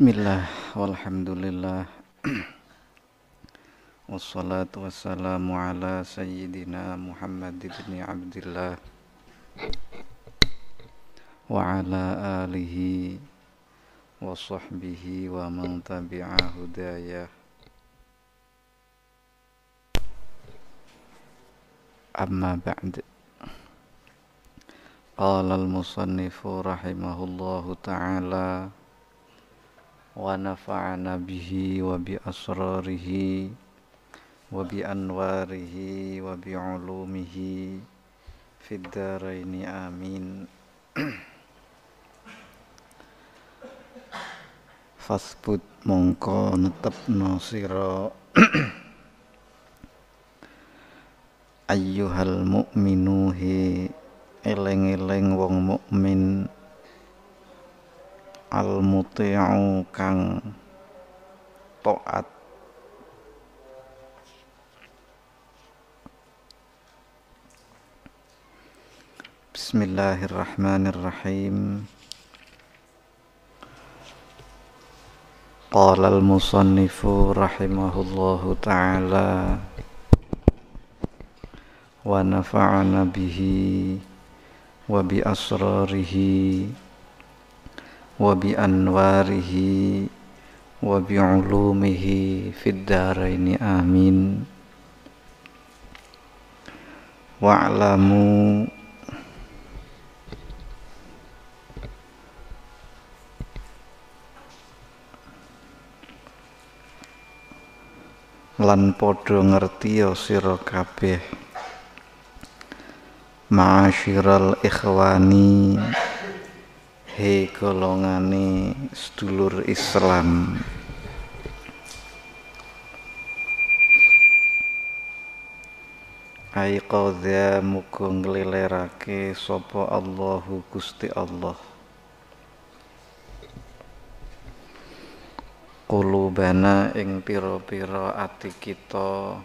Bismillah, walhamdulillah Wassalatu wassalamu ala sayyidina Muhammad ibn Abdullah Wa ala alihi wa sahbihi wa man tabi'a hudayah Amma ba'd Qala al-musannifu rahimahullahu ta'ala ونفعنا به وبأسراره وبأنواره وبعلومه في الدارين آمين Fasbut mongko netepno sira ayyuhal mu'minu eleng-eleng wong mukmin al muti'u kang taat Bismillahirrahmanirrahim Qala al-musannifu rahimahullahu ta'ala wa nafa'ana bihi wa bi asrarihi وبأنواره وبعلومه في الدارين آمين واعلموا lan podo ngerti ya sira kabeh ma'asyiral ikhwani Hei golongane sedulur Islam Hai qadha muga nglelerake sapa Allahu Gusti Allah kulubana ing pira-pira ati kita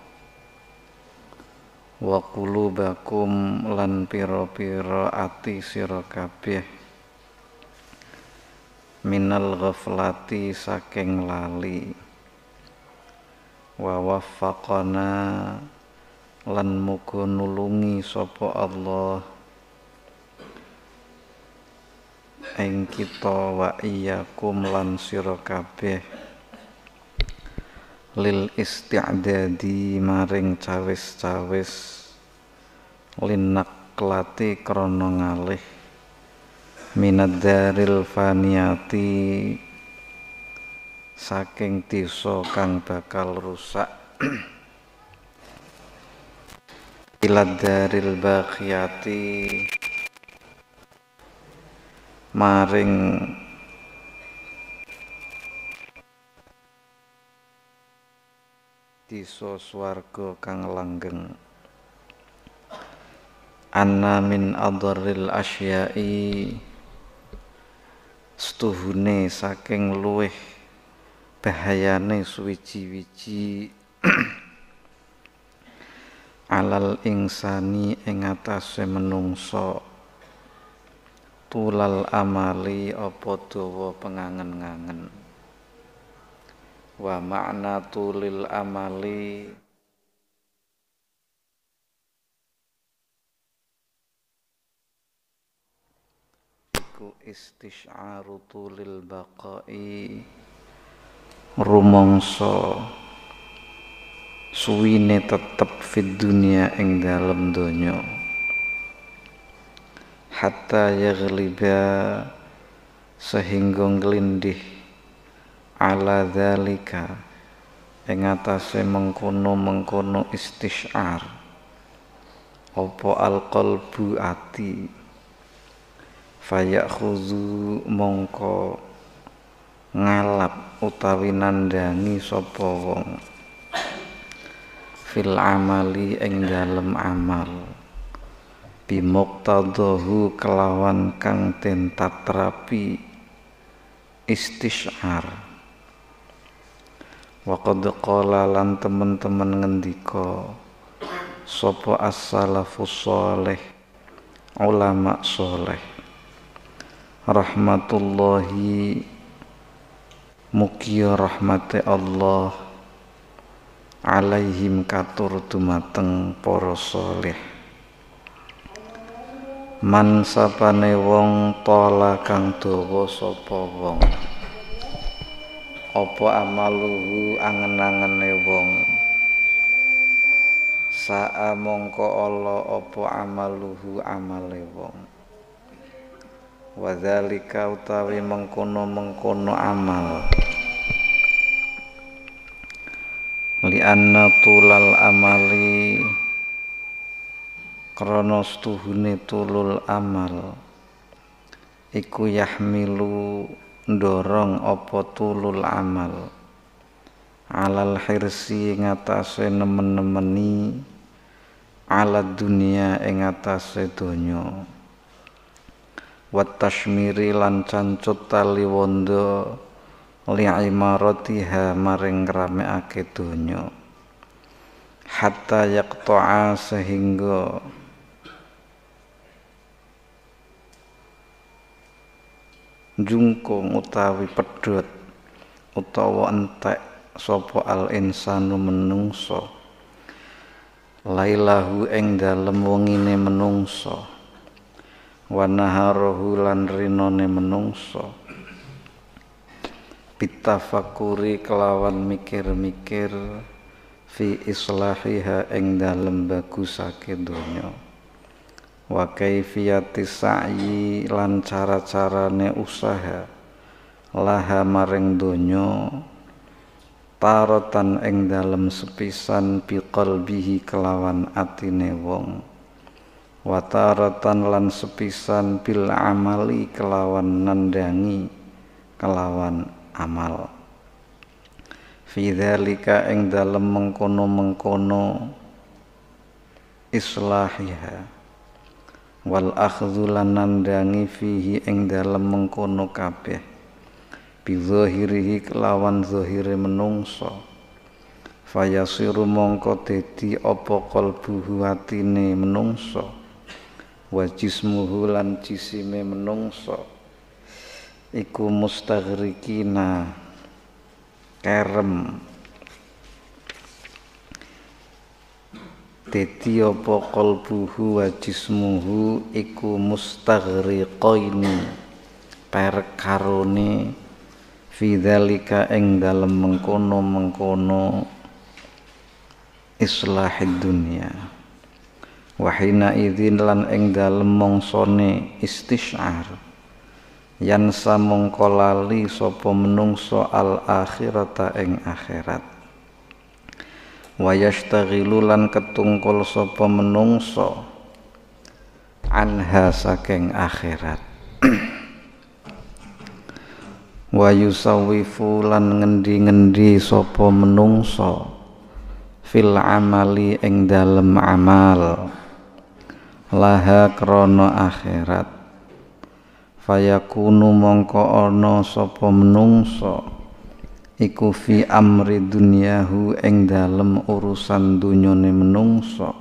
wa kulubakum lan pira-pira ati sira kabeh minal ghaflati saking lali wa waffaqana lan muga nulungi sapa Allah ing kita wa iyyakum lan sira kabeh lil isti'dadi maring cawis-cawis linaklati krana ngalih minad daril faniyati saking tiso kang bakal rusak ilad daril bakhiyati maring tiso swarga kang langgeng anna min adarril asya'i stuhune saking luweh bahayane suwiji-wiji alal insani ing atase menungsa tulal amali apa dawa pengangen-ngangen wa makna tulil amali iku istisyaru tulil baqai rumangsa suwine tetep fi dunya ing dalem donya hatta yaghliba sehingga nglindih ala dzalika ing atase mengkono-mengkono istish'ar apa alqalbu ati fayakhuzu mongko ngalap utawi nandangi sapa fil amali ing dalem amal dohu kelawan kang tenta terapi istishar wa qad qala lan teman-teman ngendika sapa as-salafus ulama soleh rahmatullahi mukia rahmate Allah alaihim katur dumateng para saleh man sapane wong tola kang dawa sapa wong apa amaluhu angen wong saa mongko Allah apa amaluhu amale wong wadzalika utawi mengkono-mengkono amal lianna tulal amali Kronos tuhuni tulul amal iku yahmilu dorong opo tulul amal alal hirsi ngatase nemen-nemeni ala dunia ing donyo. watasmiri lan cancut tali wondo li marotiha maring rame ake hatta yaktoa sehingga jungkung utawi pedut utawa entek sopo al insanu menungso lailahu eng dalem wengine menungso wanaharohu lan rinone menungso pitafakuri kelawan mikir-mikir fi islahiha ing dalem bagusake donya wa kaifiyati sa'yi lan cara-carane usaha laha maring donya tarotan ing dalem sepisan biqalbihi kelawan atine wong wataratan lan sepisan bil amali kelawan nandangi kelawan amal fi ing dalem mengkono-mengkono islahiha wal akhdhu lan nandangi fihi ing dalem mengkono kabeh bi zahirihi kelawan zahire menungso fayasiru mongko dadi apa kalbu atine menungso wa jismuhu lan jisime menungso iku mustaghrikina kerem dadi apa qalbuhu wa jismuhu iku mustaghriqaini perkarone fi ing dalem mengkono-mengkono islahid dunya wahina idzin lan ing dalem mongsone istisyar yan samongko lali sapa menungso al akhirata ing akhirat wayashtaghilu lan ketungkul sapa menungso anha saking akhirat wa lan ngendi-ngendi sapa menungso fil amali ing dalem amal laha krana akhirat fayakunu mongko ana sapa menungso, iku fi amri dunyahu eng dalem urusan dunyane menungso,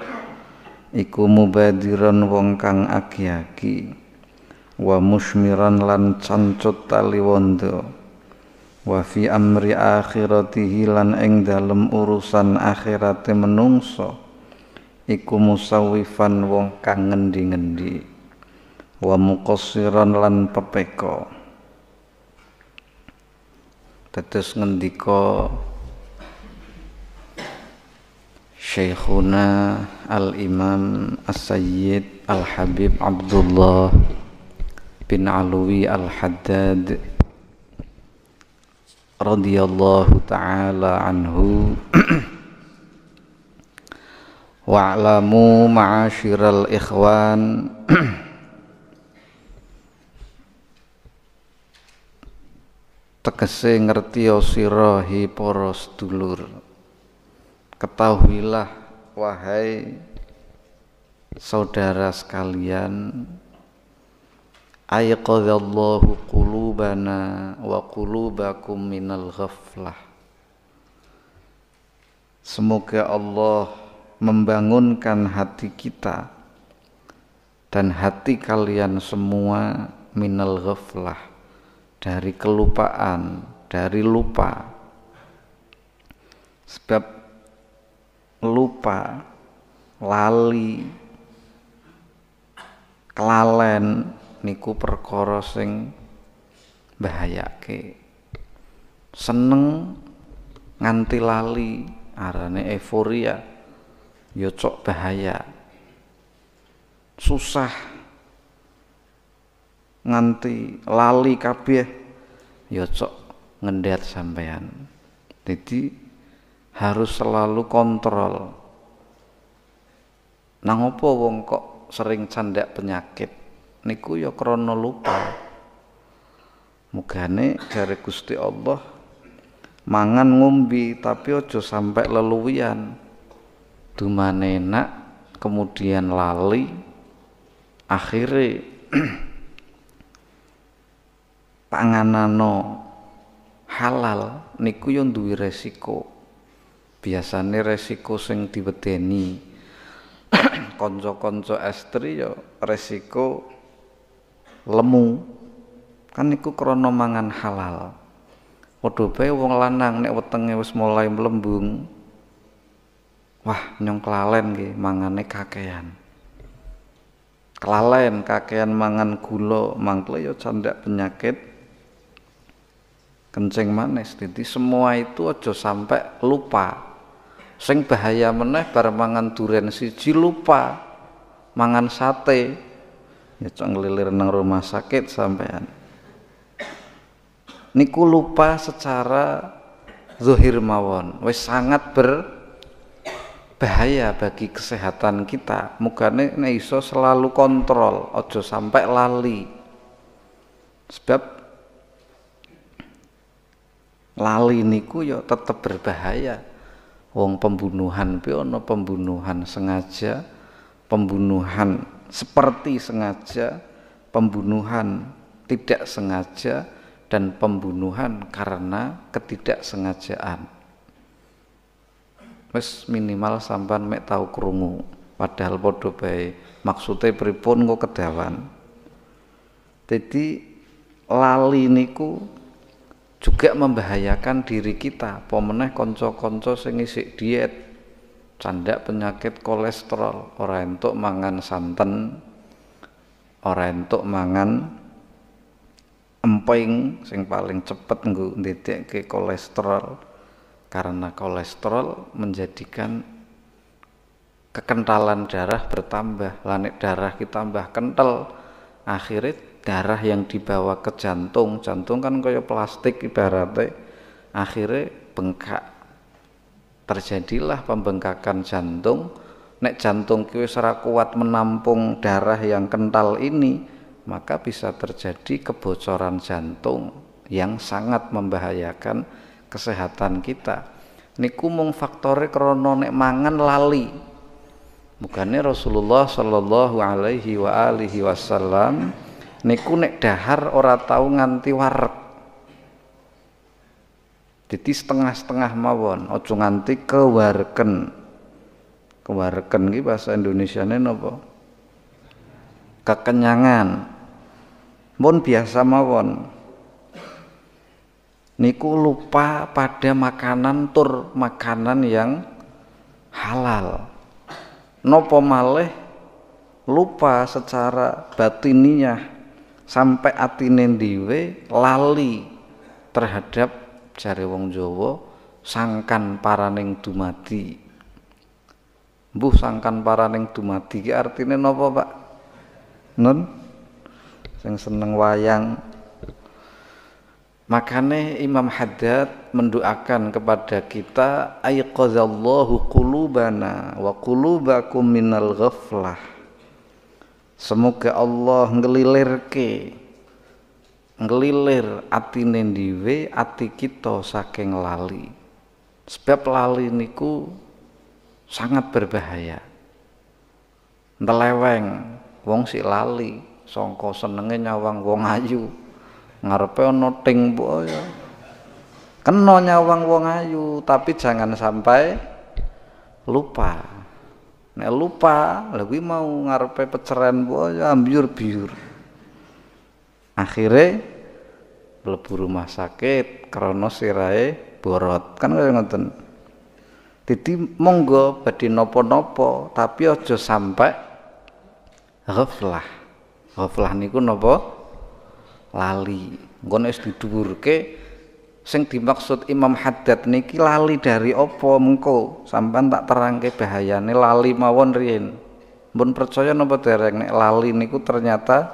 iku mubadiran wong kang aki-aki wa musmiran lan cancut taliwondo wa fi amri akhiratihi lan ing dalem urusan akhirate menungso, iku musawifan wong kang ngendi-ngendi wa muqassiran lan Pepeko. tetes ngendika Syekhuna Al-Imam As-Sayyid Al-Habib Abdullah bin Alwi Al-Haddad radhiyallahu taala anhu wa'lamu ma'asyiral ikhwan tegese ngerti sirahi para sedulur ketahuilah wahai saudara sekalian ayqadallahu qulubana wa qulubakum minal ghaflah semoga Allah membangunkan hati kita dan hati kalian semua minal ghaflah dari kelupaan, dari lupa. Sebab lupa, lali, kelalen niku perkara sing bahayake. Seneng nganti lali arane euforia ya cok bahaya susah nganti lali kabeh ya cok ngendat sampean jadi harus selalu kontrol nang apa wong kok sering candak penyakit niku ya krana lupa mugane jare Gusti Allah mangan ngombe tapi ojo sampai leluwian dumanenak kemudian lali akhirnya panganano halal niku yo duwe resiko Biasanya resiko sing diwedeni konco-konco estri yo resiko lemu kan niku krono mangan halal padha bae wong lanang nek wetenge wis mulai mlembung wah nyong kelalen ki mangane kakean kelalen kakean mangan gula mangkle yo ya candak penyakit kencing manis jadi semua itu aja sampai lupa sing bahaya meneh bar mangan duren siji lupa mangan sate ya ngelilir nang rumah sakit sampean niku lupa secara zuhir mawon wis sangat ber bahaya bagi kesehatan kita mugane nek iso selalu kontrol ojo sampai lali sebab lali niku yo ya tetap berbahaya wong pembunuhan piono pembunuhan sengaja pembunuhan seperti sengaja pembunuhan tidak sengaja dan pembunuhan karena ketidaksengajaan wis minimal sampan mek tau krungu padahal padha bae maksude pripun kok kedawan jadi lali niku juga membahayakan diri kita pemeneh konco-konco sing isik diet candak penyakit kolesterol Orang entuk mangan santen orang entuk mangan emping sing paling cepet nggo ke kolesterol karena kolesterol menjadikan kekentalan darah bertambah lanik darah kita tambah kental akhirnya darah yang dibawa ke jantung jantung kan kayak plastik ibaratnya akhirnya bengkak terjadilah pembengkakan jantung nek jantung kita secara kuat menampung darah yang kental ini maka bisa terjadi kebocoran jantung yang sangat membahayakan kesehatan kita niku mung faktore krana nek mangan lali mugane Rasulullah sallallahu alaihi wa alihi wasallam niku nek dahar ora tau nganti warek jadi setengah-setengah mawon aja nganti kewarken kewarken iki bahasa Indonesiane napa kekenyangan pun biasa mawon niku lupa pada makanan tur makanan yang halal nopo malih lupa secara batininya sampai atine diwe lali terhadap jari wong Jawa sangkan paraning dumadi Bu sangkan paraning dumadi ki artine napa Pak Nun sing seneng wayang Makanya Imam Haddad mendoakan kepada kita Ayqazallahu qulubana wa qulubakum minal ghaflah. Semoga Allah ngelilirke ngelilir ati nendiwe ati kita saking lali. Sebab lali niku sangat berbahaya. Ngeleweng wong si lali Songko senenge nyawang wong ayu ngarepe ana ting ya kena nyawang wong ayu tapi jangan sampai lupa nek lupa lha mau ngarepe peceren ya ambyur-byur akhire mlebu rumah sakit krana sirahe borot kan kaya ngoten dadi monggo badhe napa-napa tapi aja sampai ghaflah ghaflah niku napa lali. Ngono wis diduwurke sing dimaksud Imam Haddad niki lali dari apa mengko sampean tak terangke bahayane lali mawon riyen. Mbon percaya napa dereng nek lali niku ternyata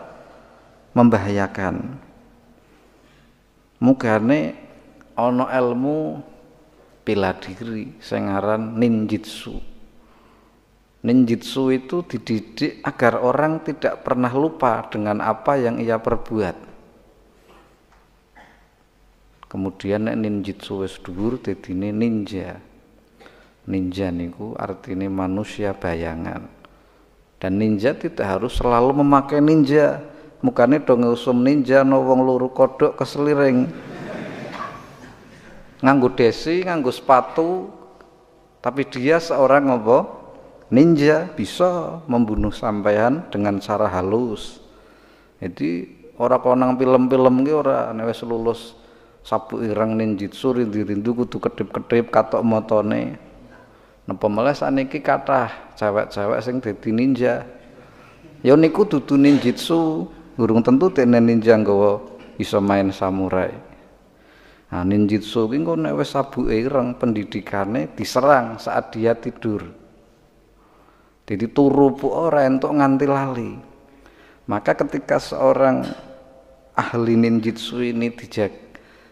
membahayakan. Mugane ana ilmu bela diri sing aran ninjitsu. Ninjitsu itu dididik agar orang tidak pernah lupa dengan apa yang ia perbuat. Kemudian nek ninjitsu wis dhuwur dadine ninja. Ninja niku artinya manusia bayangan. Dan ninja tidak harus selalu memakai ninja. Mukane dong usum ninja no wong luru kodok keseliring. Nganggo desi, nganggo sepatu. Tapi dia seorang ngopo Ninja bisa membunuh sampean dengan cara halus. Jadi orang konang film-film gitu orang nek wis lulus sapu irang ninjitsu rindu-rindu kudu kedip-kedip katok motone napa melesane iki kata, cewek-cewek sing dadi ninja ya niku dudu ninjitsu gurung tentu tene ninja nggawa iso main samurai nah ninjitsu ki engko nek wis sapu ireng pendidikane diserang saat dia tidur jadi turu ora entuk nganti lali maka ketika seorang ahli ninjitsu ini dijaga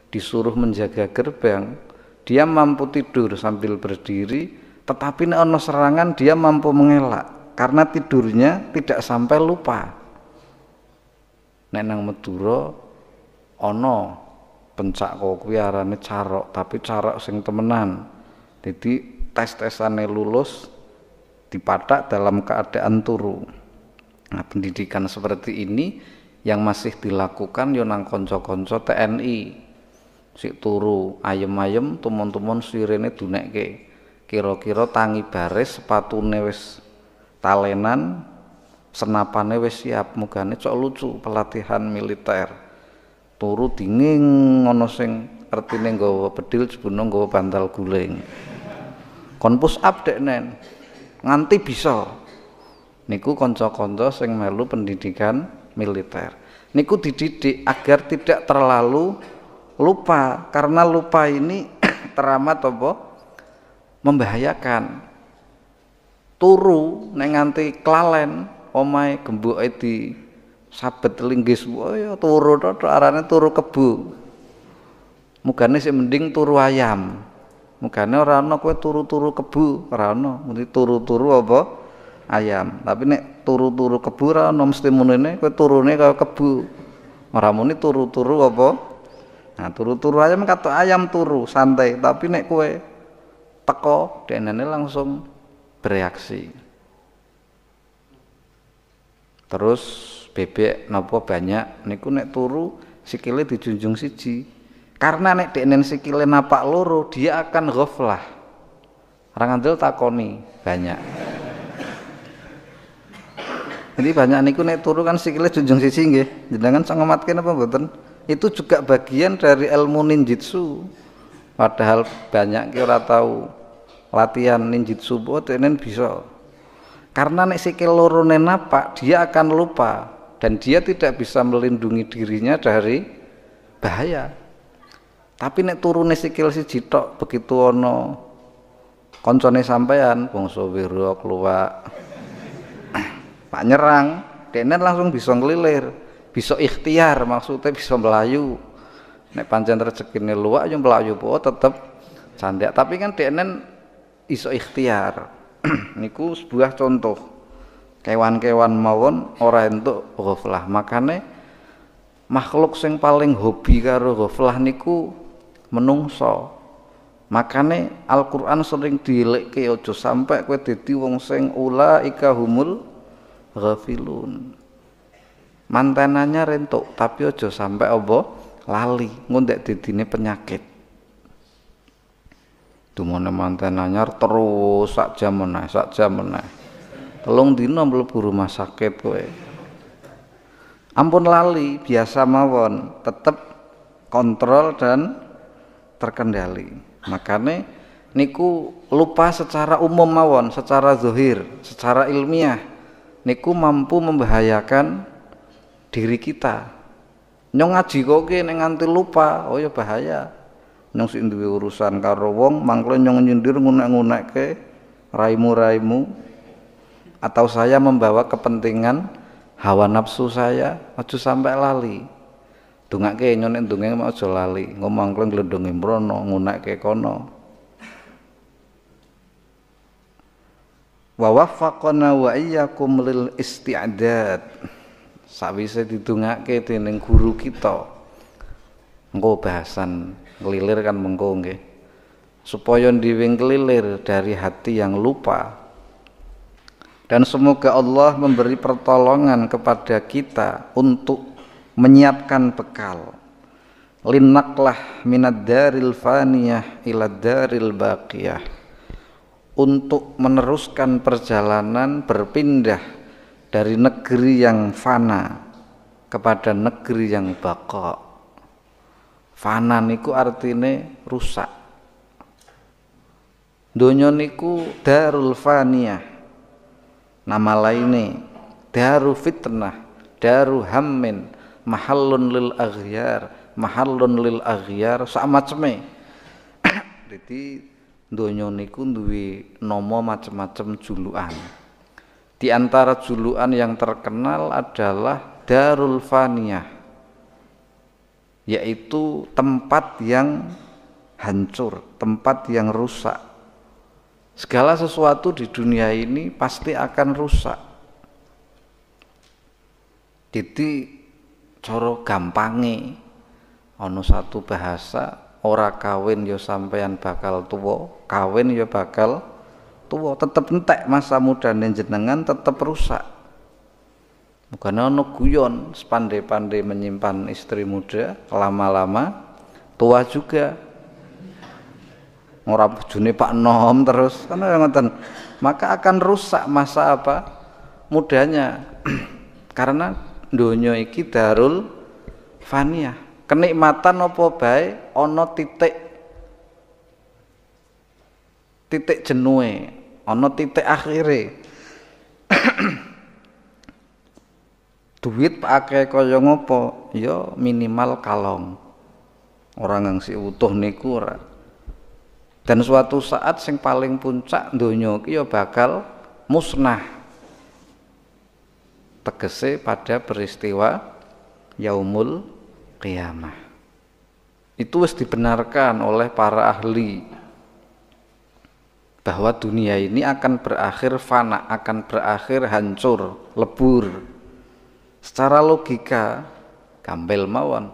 disuruh menjaga gerbang dia mampu tidur sambil berdiri tetapi nek serangan dia mampu mengelak karena tidurnya tidak sampai lupa nek nang ono pencak kok arane carok tapi carok sing temenan jadi tes-tesane lulus dipatak dalam keadaan turu nah pendidikan seperti ini yang masih dilakukan yonang nang kanca TNI sik turu ayem-ayem temon-temon sirene dunekke kira-kira tangi baris sepatune wis talenan senapane wis siap mugane cok lucu pelatihan militer turu dinging ngono sing artine nggawa bedil jebuna nggawa bantal guling kon push up dek nen nganti bisa niku kanca-kanca sing melu pendidikan militer niku dididik agar tidak terlalu lupa karena lupa ini teramat apa membahayakan turu neng nganti kelalen omai gembuke di sabet linggis ya turu tuh arane turu kebu mukanya sih mending turu ayam mukanya ora no kue turu-turu kebu ora mesti turu-turu apa ayam tapi nek turu-turu kebu ora ana mesti munene kue turune kebu ora muni turu-turu apa Nah, turu-turu ayam kata ayam turu santai, tapi nek kue teko ini langsung bereaksi. Terus bebek nopo banyak nek nek turu sikile dijunjung siji. Karena nek denen sikile napak loro, dia akan ghaflah. Rangandel takoni banyak. Jadi banyak niku nek turu kan sikile junjung siji nggih. Jenengan sangematke napa mboten? itu juga bagian dari ilmu ninjutsu padahal banyak kira tahu latihan ninjutsu buat ini bisa karena nek sikil loro napak dia akan lupa dan dia tidak bisa melindungi dirinya dari bahaya tapi nek turune sikil si jitok begitu ono koncone sampean bangsa wiro keluar pak nyerang dene langsung bisa ngelilir bisa ikhtiar maksudnya bisa melayu nek pancen ini luwak yang melayu po tetep candek. tapi kan deknen iso ikhtiar niku sebuah contoh kewan-kewan mawon orang entuk ghaflah makane makhluk sing paling hobi karo ghaflah niku menungso makane Al-Qur'an sering ke aja sampai kowe dadi wong sing ika humul ghafilun mantenannya rentuk tapi ojo sampai obo lali ngundek didine penyakit dumone mantenannya terus sak jam meneh sak jam meneh telung dino mlebu rumah sakit kowe ampun lali biasa mawon tetep kontrol dan terkendali Makanya niku lupa secara umum mawon secara zuhir secara ilmiah niku mampu membahayakan diri kita nyong ngaji kok ki nganti lupa oh ya bahaya nyong si duwe urusan karo wong mangkle nyong nyindir ngunak ke raimu-raimu atau saya membawa kepentingan hawa nafsu saya aja sampai lali nyong nyone ndonge aja lali ngomong kleng glendonge mrono ngunekke kono wa waffaqana wa iyyakum lil isti'dad sawise didongake dening guru kita engko bahasan ngelilir kan mengko nggih supaya diwing kelilir dari hati yang lupa dan semoga Allah memberi pertolongan kepada kita untuk menyiapkan bekal linaklah minad daril faniyah ila daril baqiyah untuk meneruskan perjalanan berpindah dari negeri yang fana kepada negeri yang bakok. Fana niku artine rusak. Donya niku darul faniyah. Nama lainnya daru fitnah, daru hammin, mahallun lil aghyar, mahallun lil aghyar sama ceme Jadi donya niku duwe nomo macem-macem juluan. Di antara julukan yang terkenal adalah Darul Faniyah yaitu tempat yang hancur, tempat yang rusak. Segala sesuatu di dunia ini pasti akan rusak. Jadi coro gampangi, ono satu bahasa ora kawin yo ya sampean bakal tuwo kawin yo ya bakal tua tetap entek masa muda jenengan tetap rusak bukan ono guyon sepandai-pandai menyimpan istri muda lama-lama tua juga Ngorap bojone Pak Nom terus kan ya ngeten maka akan rusak masa apa mudanya karena dunia iki darul faniyah, kenikmatan apa bae ono titik titik jenue ana titik akhire duit pakai kaya ngopo ya minimal kalong orang yang si utuh niku ora dan suatu saat sing paling puncak donya iki ya bakal musnah tegese pada peristiwa yaumul qiyamah itu harus dibenarkan oleh para ahli bahwa dunia ini akan berakhir fana, akan berakhir hancur, lebur. Secara logika, gambel mawon.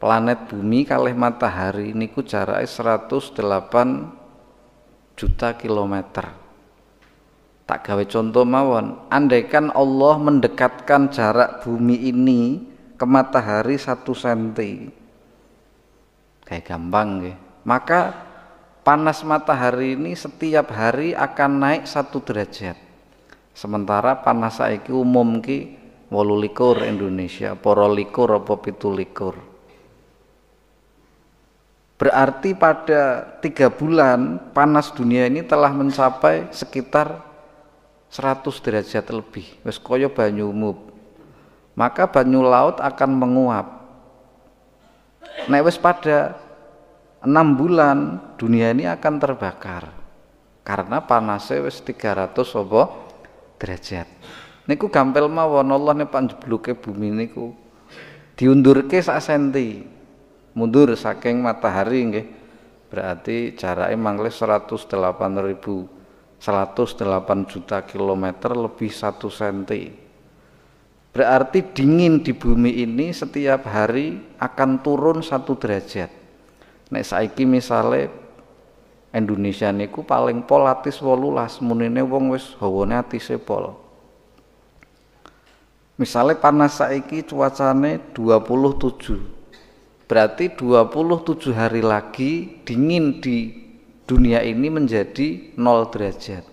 Planet bumi kalih matahari niku jaraknya 108 juta kilometer. Tak gawe contoh mawon, andaikan Allah mendekatkan jarak bumi ini ke matahari satu senti, kayak gampang, ya. maka panas matahari ini setiap hari akan naik satu derajat sementara panas saiki umum ki likur Indonesia poro likur apa pitu berarti pada tiga bulan panas dunia ini telah mencapai sekitar 100 derajat lebih wis kaya banyu umum maka banyu laut akan menguap nek wis pada enam bulan dunia ini akan terbakar karena panasnya wis 300 apa derajat niku gampel mawon Allah nek panjebluke bumi niku diundurke sak senti mundur saking matahari nggih berarti jaraknya mangle 108.000 108 juta kilometer lebih satu senti berarti dingin di bumi ini setiap hari akan turun satu derajat nek saiki misale Indonesia niku paling polatis wolulas munine wong wis hawane atise pol Misale panas saiki cuacane 27 berarti 27 hari lagi dingin di dunia ini menjadi 0 derajat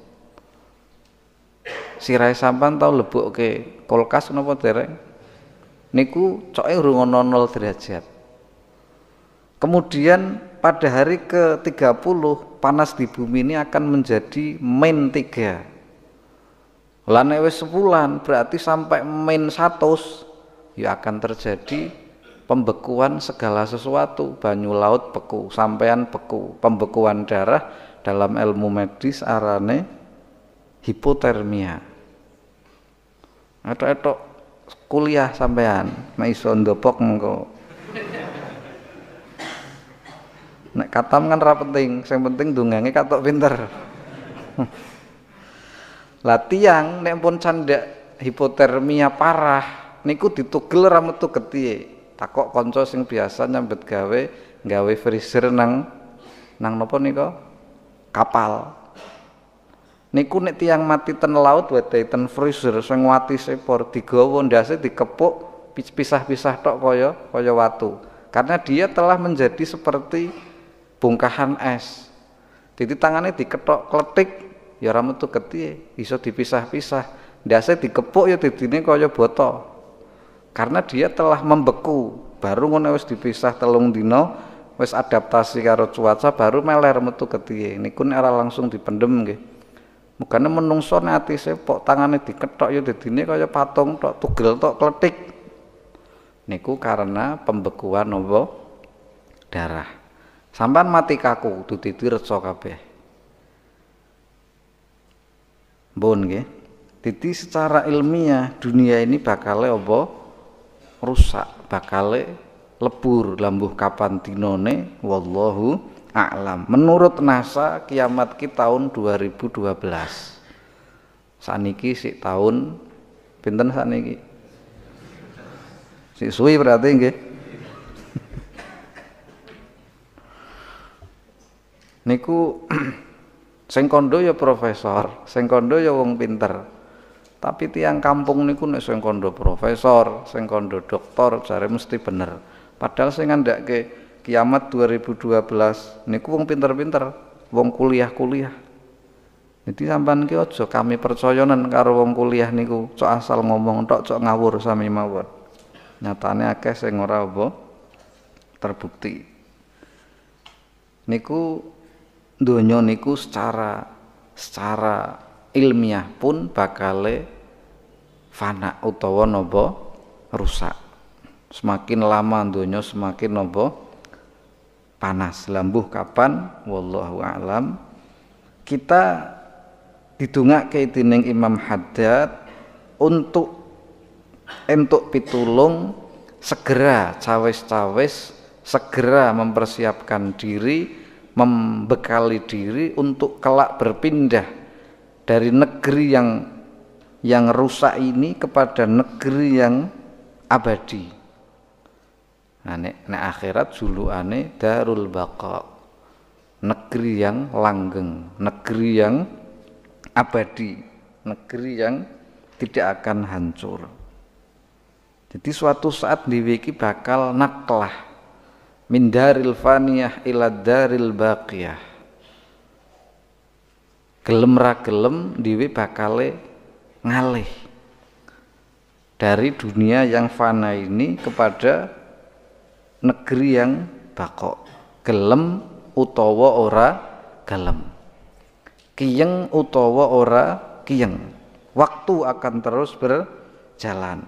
sirai sampan tau lebok ke kulkas nopo dereng niku coke urung nol 0 derajat Kemudian pada hari ke-30 panas di bumi ini akan menjadi min 3. Lah nek wis sebulan berarti sampai main 100 ya akan terjadi pembekuan segala sesuatu, banyu laut beku, sampean beku, pembekuan darah dalam ilmu medis arane hipotermia. Atau atau kuliah sampean, maiso ndopok mengko. Nek katam kan ra penting, sing penting dungange katok pinter. Lah tiang nek pun candak hipotermia parah niku ditugel ra metu ketiye. Takok kanca sing biasa nyambet gawe gawe freezer nang nang napa nika? Kapal. Niku nek tiang mati ten laut wete ten freezer sing wati sepor digawa ndase dikepuk pisah-pisah tok kaya kaya watu. Karena dia telah menjadi seperti bungkahan es. Jadi tangannya diketok kletik ya ora ketiye, bisa dipisah-pisah. saya dikepuk ya sini kaya botol. Karena dia telah membeku, baru ngono wis dipisah telung dino, wis adaptasi karo cuaca baru meler metu ketiye. Niku nek ora langsung dipendem nggih. Mugane menungso ati sepok tangane diketok ya didine kaya patung tok tugel tok kletik. Niku karena pembekuan nopo darah. Sampan mati kaku kudu ditiretso kabeh. bon nggih. Dadi secara ilmiah dunia ini bakal apa? Rusak, bakal lebur lambuh kapan tinone wallahu a'lam. Menurut NASA kiamat ki tahun 2012. Saniki si tahun pinten saniki? si suwi berarti nggih. niku sing kondo ya profesor, sing kondo ya wong pinter. Tapi tiang kampung niku nek sing kondo profesor, sing kondo doktor jare mesti bener. Padahal sing ke kiamat 2012 niku wong pinter-pinter, wong kuliah-kuliah. Jadi sampean ki aja kami percoyonan karo wong kuliah niku, cok asal ngomong tok cok ngawur sami mawon. Nyatane akeh sing ora apa terbukti. Niku Dunia niku secara secara ilmiah pun bakale fana utawa nobo rusak semakin lama dunia semakin nobo panas lambuh kapan wallahu alam kita ke dining Imam Haddad untuk untuk pitulung segera cawes-cawes segera mempersiapkan diri membekali diri untuk kelak berpindah dari negeri yang yang rusak ini kepada negeri yang abadi. Nah, nek, nek akhirat juluane darul baqa. Negeri yang langgeng, negeri yang abadi, negeri yang tidak akan hancur. Jadi suatu saat diwiki bakal naklah min daril faniyah ila daril baqiyah gelem ra gelem dhewe bakale ngalih dari dunia yang fana ini kepada negeri yang bakok gelem utawa ora gelem kiyeng utawa ora kiyeng waktu akan terus berjalan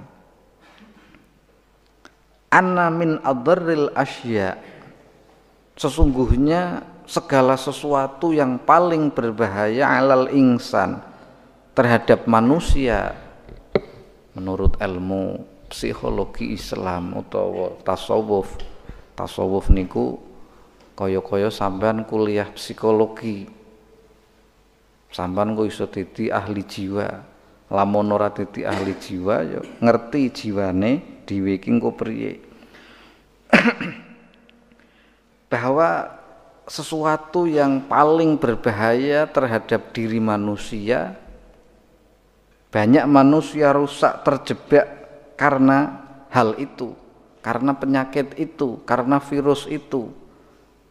anna min adarril asya sesungguhnya segala sesuatu yang paling berbahaya alal insan terhadap manusia menurut ilmu psikologi Islam atau tasawuf tasawuf niku kaya-kaya sampean kuliah psikologi sampean kok iso titi ahli jiwa lamun ora titi ahli jiwa yo ya ngerti jiwane dhewe iki engko priye bahwa sesuatu yang paling berbahaya terhadap diri manusia banyak manusia rusak terjebak karena hal itu karena penyakit itu karena virus itu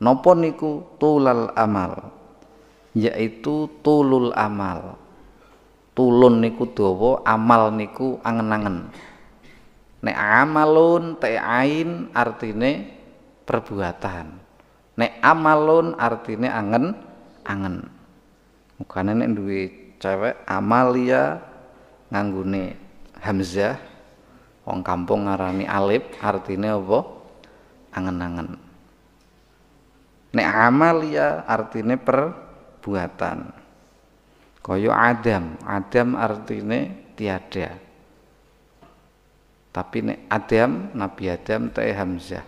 nopo niku tulal amal yaitu tulul amal tulun niku dawa amal niku angen-angen nek amalun te ain artine perbuatan nek amalun artine angen angen mukane nek duwe cewek amalia nganggune hamzah wong kampung ngarani alif artine apa angen-angen nek amalia artine perbuatan kaya adam adam artine tiada tapi nek Adam Nabi Adam teh Hamzah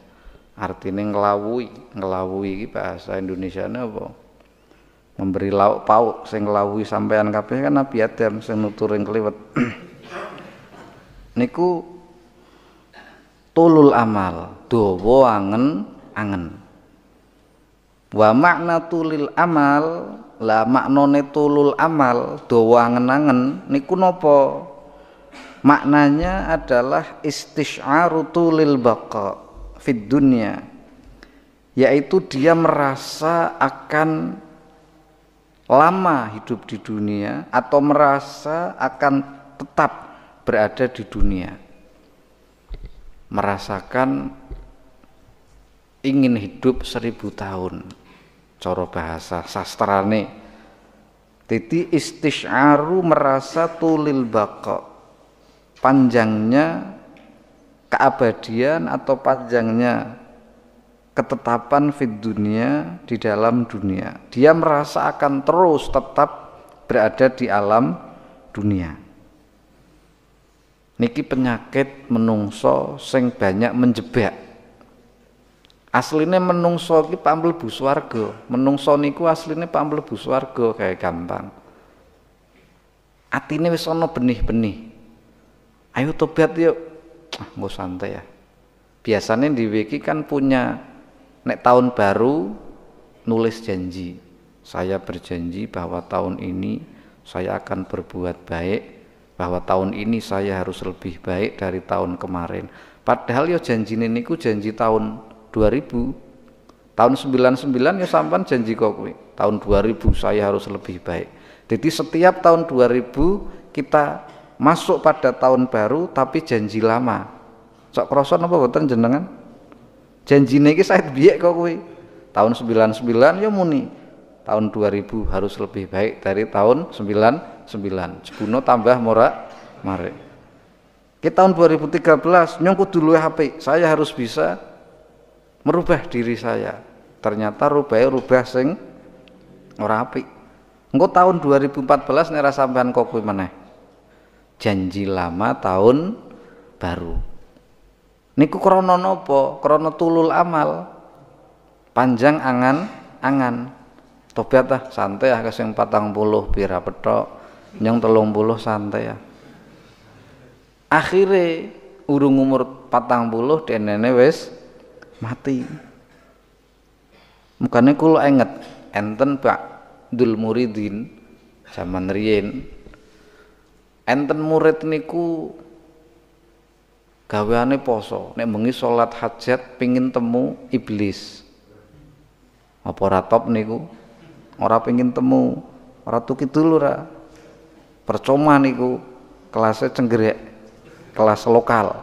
artinya ngelawui ngelawui ini bahasa Indonesia apa memberi lauk pauk sing ngelawui sampean kabeh kan Nabi Adam sing nuturing kliwet niku tulul amal dawa angen angen wa makna tulil amal la maknane tulul amal dawa angen-angen niku nopo maknanya adalah istish'aru tulil baqa fid dunya yaitu dia merasa akan lama hidup di dunia atau merasa akan tetap berada di dunia merasakan ingin hidup seribu tahun coro bahasa sastrane titi istish'aru merasa tulil bakok panjangnya keabadian atau panjangnya ketetapan fit dunia di dalam dunia. Dia merasa akan terus tetap berada di alam dunia. Niki penyakit menungso sing banyak menjebak. Aslinya menungso ki pak buswargo. Menungso niku aslinya pak buswargo kayak gampang. Atine wis benih-benih ayo tobat yuk ah nggak santai ya biasanya di Wiki kan punya nek tahun baru nulis janji saya berjanji bahwa tahun ini saya akan berbuat baik bahwa tahun ini saya harus lebih baik dari tahun kemarin padahal ya janji ku janji tahun 2000 tahun 99 ya sampan janji kok tahun 2000 saya harus lebih baik jadi setiap tahun 2000 kita masuk pada tahun baru tapi janji lama. Sok kroso apa boten jenengan? Janji iki saya biak kok kuwi. Tahun 99 ya muni. Tahun 2000 harus lebih baik dari tahun 99. Jebuno tambah mora mare. Ke tahun 2013 nyong dulu HP. apik. Saya harus bisa merubah diri saya. Ternyata rubah rubah sing ora apik. Engko tahun 2014 nek ra sampean kok kuwi meneh janji lama tahun baru niku krono po krono tulul amal panjang angan angan tobat ah santai ya ah, kasih patang puluh pira petok nyong telung puluh santai ya ah. akhirnya urung umur patang puluh nenek wis mati mukanya kula inget enten Pak Dul Muridin zaman rien enten murid niku gaweane poso nek bengi salat hajat pingin temu iblis apa ora top niku ora pingin temu ora tuki dulu percuma niku kelasnya cenggerek kelas lokal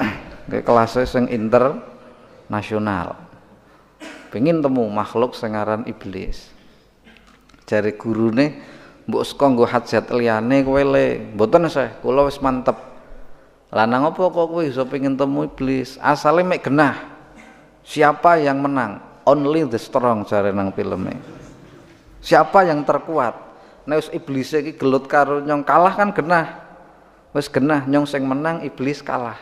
ke kelasnya sing nasional, pingin temu makhluk sengaran iblis jari gurune mbok saka nggo hajat liyane kowe le mboten saya kula wis mantep lanang apa kok kowe iso pengen temu iblis asale mek genah siapa yang menang only the strong jare nang filme siapa yang terkuat nek wis iblis iki gelut karo nyong kalah kan genah wis genah nyong sing menang iblis kalah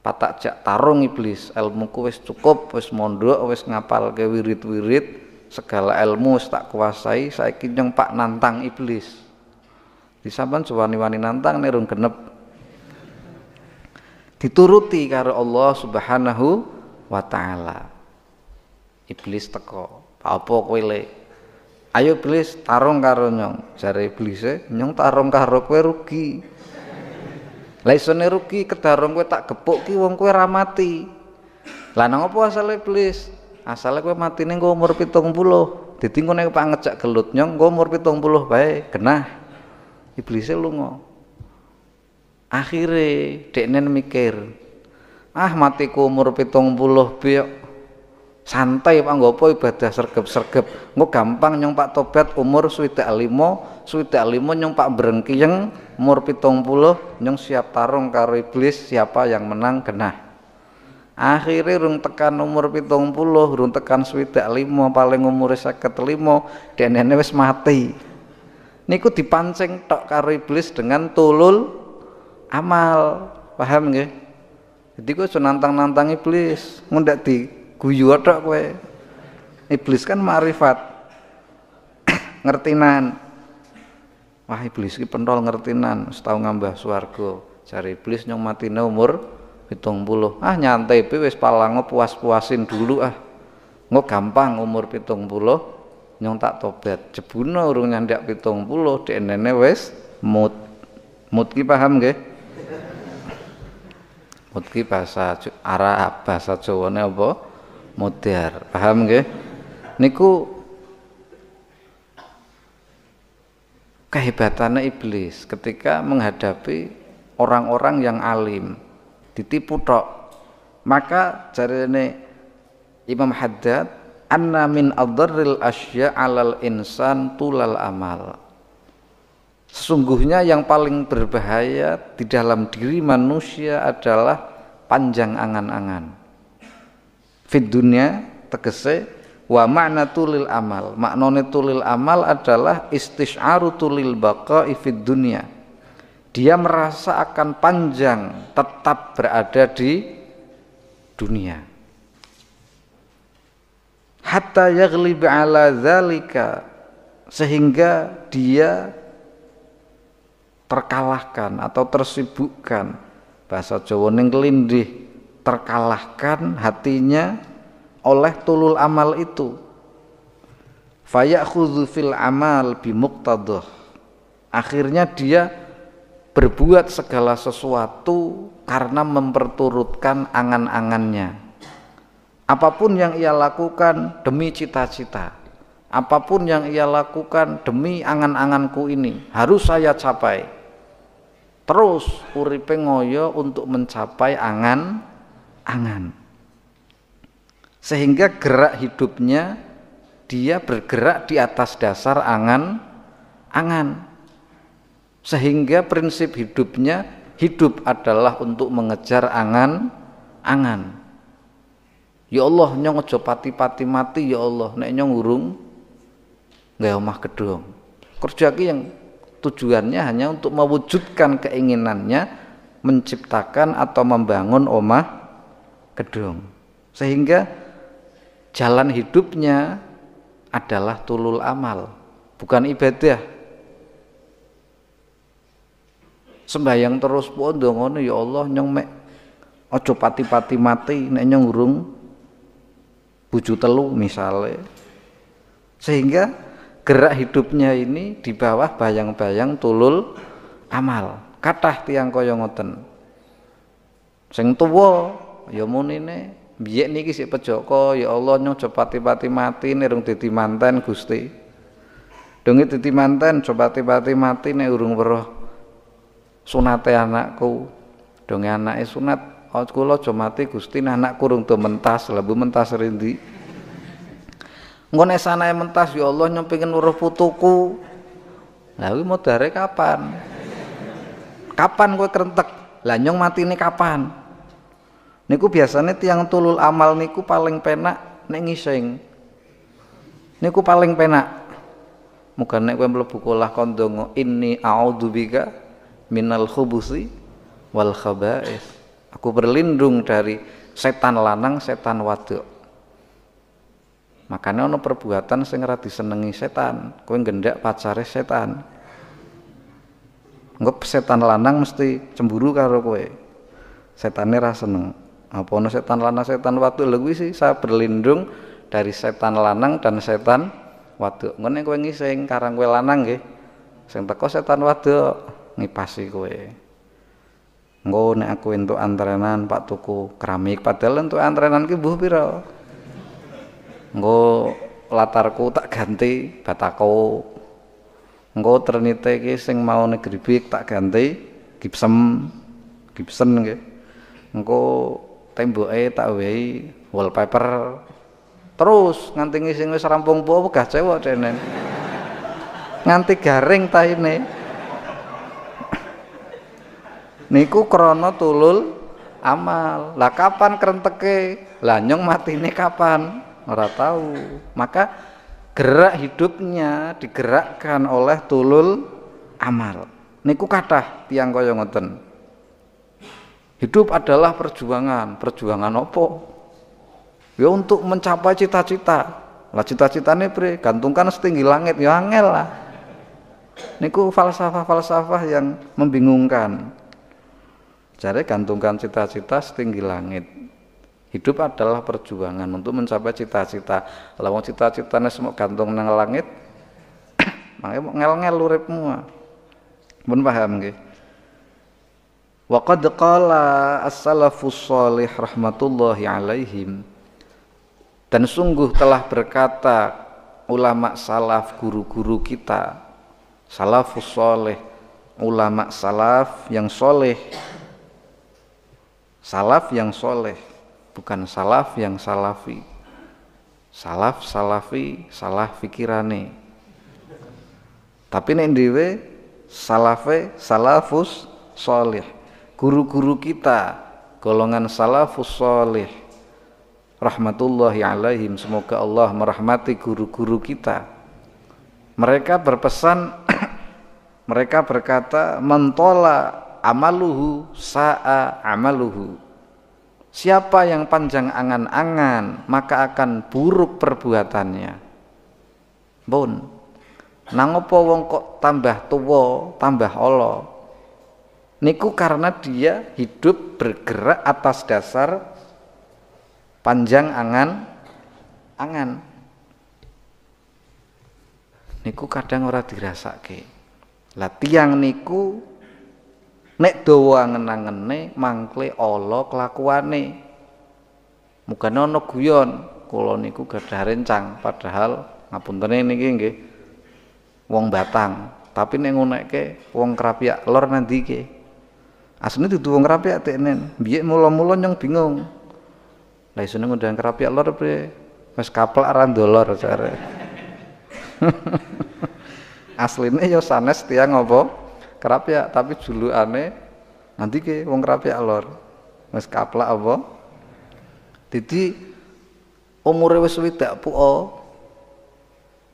patak jak tarung iblis ilmuku wis cukup wis mondok wis ngapalke wirid-wirid segala ilmu tak kuasai saya kinyong pak nantang iblis di disampan suwani-wani nantang nerung genep dituruti karo Allah Subhanahu wa taala iblis teko apa kwele ayo iblis tarung karo nyong jari iblisnya nyong tarung karo kwe rugi lah isone rugi kedarung kowe tak gepuk ki wong kowe ramati mati lah nang apa asale iblis asale mati neng engko umur 70 dadi engko nek pak ngejak gelut nyong engko umur 70 bae genah iblise lunga akhire dekne mikir ah matiku umur 70 biok santai Pak nggopo ibadah sergep-sergep engko gampang nyong Pak tobat umur 25 alimo nyong Pak brengkiyeng umur 70 nyong siap tarung karo iblis siapa yang menang genah akhirnya rung tekan umur pitung puluh rung tekan swidak lima paling umur seket lima dan ini wis mati niku dipancing tok karo iblis dengan tulul amal paham nggih jadi gue nantang-nantang iblis ngundak di guyu tok kowe iblis kan marifat ngertinan wah iblis ki pentol ngertinan setahu ngambah swarga cari iblis nyong mati umur pitung puluh ah nyantai pi wis palang puas puasin dulu ah nggak gampang umur pitung puluh nyong tak tobat jebuna urung nyandak pitung puluh di nene wis mut mut ki paham gak mut ki bahasa Arab bahasa Jawane apa mutiar paham gak niku kehebatannya iblis ketika menghadapi orang-orang yang alim ditipu tok maka cari ini Imam Haddad anna min adharril asya alal insan tulal amal sesungguhnya yang paling berbahaya di dalam diri manusia adalah panjang angan-angan fit dunia tegese wa makna tulil amal maknone tulil amal adalah istisyaru tulil baqa'i fid dunia dia merasa akan panjang tetap berada di dunia. Hatta yaghlib ala zalika sehingga dia terkalahkan atau tersibukkan bahasa Jawa ning kelindih terkalahkan hatinya oleh tulul amal itu fayakhudhu fil amal bimuqtadah akhirnya dia berbuat segala sesuatu karena memperturutkan angan-angannya. Apapun yang ia lakukan demi cita-cita, apapun yang ia lakukan demi angan-anganku ini harus saya capai. Terus uripe ngoyo untuk mencapai angan-angan. Sehingga gerak hidupnya dia bergerak di atas dasar angan-angan. Sehingga prinsip hidupnya hidup adalah untuk mengejar angan-angan. Ya Allah nyong aja pati-pati mati ya Allah nek nyong urung nggak ya omah gedung. Kerja yang tujuannya hanya untuk mewujudkan keinginannya menciptakan atau membangun omah gedung sehingga jalan hidupnya adalah tulul amal bukan ibadah sembayang terus pun ono ya Allah nyong mek ojo pati-pati mati nek nyong urung buju telu misale. Sehingga gerak hidupnya ini di bawah bayang-bayang tulul amal. Kathah tiang kaya ngoten. Sing tuwa ya munine biyek niki sik pejoko ya Allah nyong cepati-pati mati nek urung dadi manten Gusti. dongit dadi manten cepati-pati mati nek urung weruh sunate anakku dong anake sunat kula aja mati Gusti nah, nak kurung do mentas lha mentas rindi. engko sana sanae mentas ya Allah nyempengin uruf putuku lha kuwi modare kapan kapan kowe krentek lah nyong ini kapan niku biasanya tiang tulul amal niku paling penak nek ngising niku paling penak Muka nek belum mlebu kolah Ini inni a'udzubika minal khubusi wal khaba'is. Aku berlindung dari setan lanang, setan waduk. Makanya ono perbuatan sing ora disenengi setan, kowe gendak pacare setan. Ngep setan lanang mesti cemburu karo kowe. Setane ra seneng. Apa ono setan lanang, setan waduk lho sih saya berlindung dari setan lanang dan setan waduk. Ngene kowe ngising karang kowe lanang nggih. Sing teko setan waduk ngipasi kowe. Engko nek aku entuk antrenan Pak tuku keramik padahal entuk antrenan ki mbuh pira. Engko latarku tak ganti batako. Engko ternite ki sing mau negeri big tak ganti Gibson. Gibson nggih. Engko temboke tak wehi wallpaper. Terus nganti sing wis rampung apa gah cewek dene. nganti garing ini niku krono tulul amal lah kapan kerenteke lanyong mati ini kapan ora tahu maka gerak hidupnya digerakkan oleh tulul amal niku kata tiang kaya ngoten hidup adalah perjuangan perjuangan opo ya untuk mencapai cita-cita lah cita ini pre gantungkan setinggi langit ya angel lah niku falsafah-falsafah yang membingungkan Cari gantungkan cita-cita setinggi langit. Hidup adalah perjuangan untuk mencapai cita-cita. Lawan cita-citanya semua gantung nang langit, makanya mau ngel-ngel semua. Mun paham nggih? Wa qad qala as-salafus salih rahmatullahi alaihim dan sungguh telah berkata ulama salaf guru-guru kita salafus salih ulama salaf yang soleh Salaf yang soleh, bukan salaf yang salafi. Salaf salafi, salah pikirane. Tapi nek dhewe salafe salafus soleh. Guru-guru kita golongan salafus soleh rahmatullahi alaihim semoga Allah merahmati guru-guru kita mereka berpesan mereka berkata mentolak amaluhu sa'a amaluhu siapa yang panjang angan-angan maka akan buruk perbuatannya Bon. nangopo wong kok tambah tua tambah olo niku karena dia hidup bergerak atas dasar panjang angan angan niku kadang ora dirasake lah tiang niku nek dawa angen-angene mangkle ala kelakuane mugane ana guyon kula niku gadah rencang padahal ngapuntene niki nggih wong Batang tapi nek ke wong kerapiak lor nanti iki asline dudu wong kerapiak tenen, biye mula-mula nyong bingung lah isine ngundang kerapiak lor piye wis kaplak ra ndolor jare asline yo ya sanes tiyang apa kerapia ya, tapi julu aneh nanti ke wong kerapia ya, lor mas kapla apa jadi umure wis wedak puo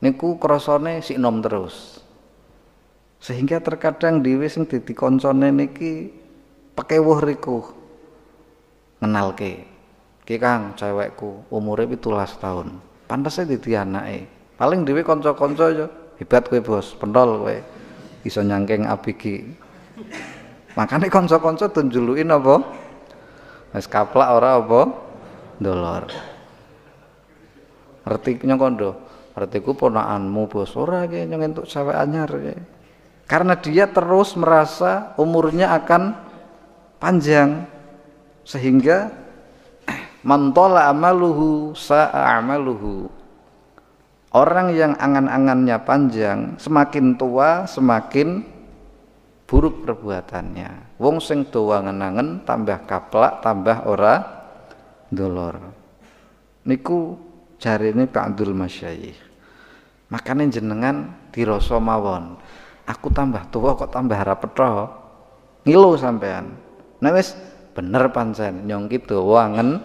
niku krosone si nom terus sehingga terkadang dhewe sing dadi koncone niki pekewuh riku ngenalke ki Kang cewekku umure 17 tahun pantese dadi anake paling dhewe kanca-kanca jo ya, hebat kowe bos pentol kowe iso nyangkeng api ki makanya konco-konco tunjuluin apa mas kaplak ora apa dolor artinya kondo ku ponaanmu bos ora ki nyong entuk cewek anyar ki karena dia terus merasa umurnya akan panjang sehingga mantola amaluhu sa'amaluhu amaluhu Orang yang angan-angannya panjang, semakin tua semakin buruk perbuatannya. Wong sing tua ngenangen tambah kaplak, tambah ora dolor. Niku cari ini Pak Abdul Masyayikh. Makanya jenengan di mawon. Aku tambah tua kok tambah rapet toh. Ngilu sampean. Nah wis bener pancen nyong gitu wangen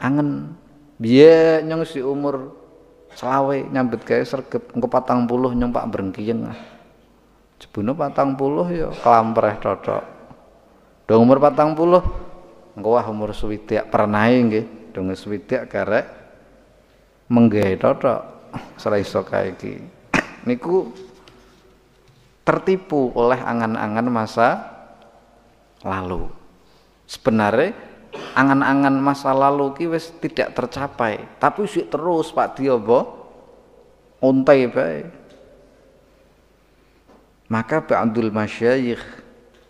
angen biye nyong si umur selawe nyambet gawe sergep engko patang puluh nyempak berengkien jebune patang puluh ya kelampreh cocok dong umur patang puluh engko wah umur swidak pernae nggih dong swidak karek menggawe cocok selaiso kae iki niku tertipu oleh angan-angan masa lalu sebenarnya angan-angan masa lalu ki wis tidak tercapai tapi sik terus Pak Diobo untai baik maka pak Abdul masyayikh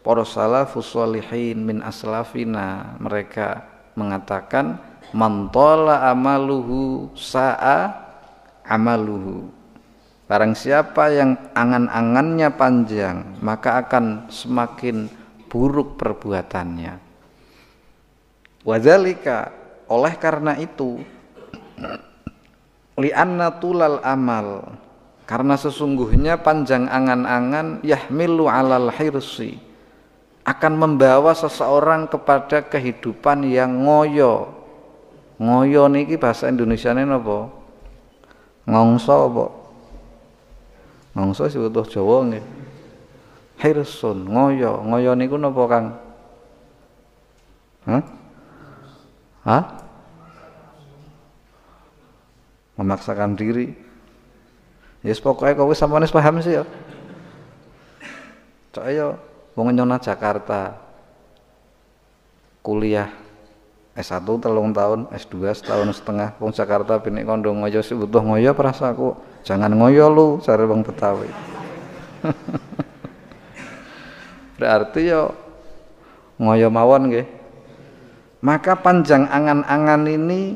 para salafus salihin min aslafina mereka mengatakan mantola amaluhu sa'a amaluhu barang siapa yang angan-angannya panjang maka akan semakin buruk perbuatannya Wadzalika oleh karena itu li'anna tulal amal karena sesungguhnya panjang angan-angan yahmilu alal hirsi akan membawa seseorang kepada kehidupan yang ngoyo ngoyo niki bahasa Indonesia ini apa? ngongso apa? ngongso sih butuh Jawa nggih hirsun ngoyo ngoyo niku nopo Kang? Hah? Hah? Memaksakan diri. Ya yes, pokoknya wis sampeyan paham sih ya. Cok yo iya. wong nyona Jakarta. Kuliah S1 telung tahun, S2 setahun setengah, wong Jakarta pini kondong ngoyo sih butuh ngoyo perasaku. Jangan ngoyo lu, cari wong Betawi. Berarti yo ya, ngoyo mawon nggih. Maka panjang angan-angan ini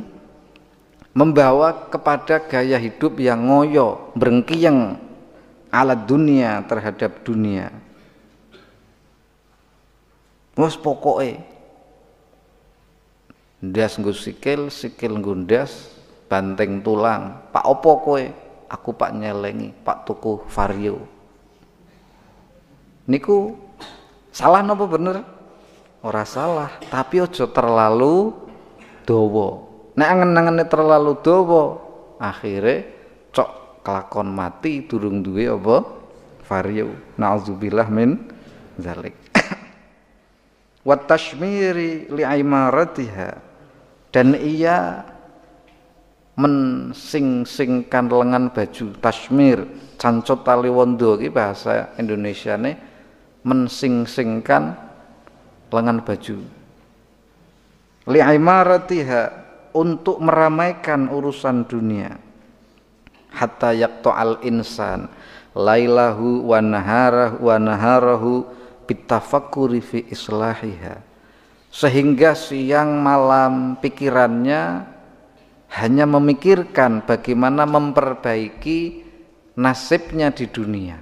membawa kepada gaya hidup yang ngoyo, berengkiang alat dunia terhadap dunia. Wes pokoke. Ndas nggo sikil, sikil ngundas, banteng tulang. Pak opo kowe? Aku pak nyelengi, pak tuku vario. Niku salah napa bener? ora salah tapi ojo terlalu dowo nek angen-angene terlalu dowo akhirnya cok kelakon mati durung duwe apa vario nauzubillah min zalik wa tashmiri aimaratiha dan ia mensing singkan lengan baju tasmir cancot taliwondo iki bahasa Indonesia mensing singkan lengan baju. Li'imaratiha untuk meramaikan urusan dunia. Hatta yaqta'al insan lailahu wa naharahu wa naharahu bitafakkuri fi islahiha. Sehingga siang malam pikirannya hanya memikirkan bagaimana memperbaiki nasibnya di dunia.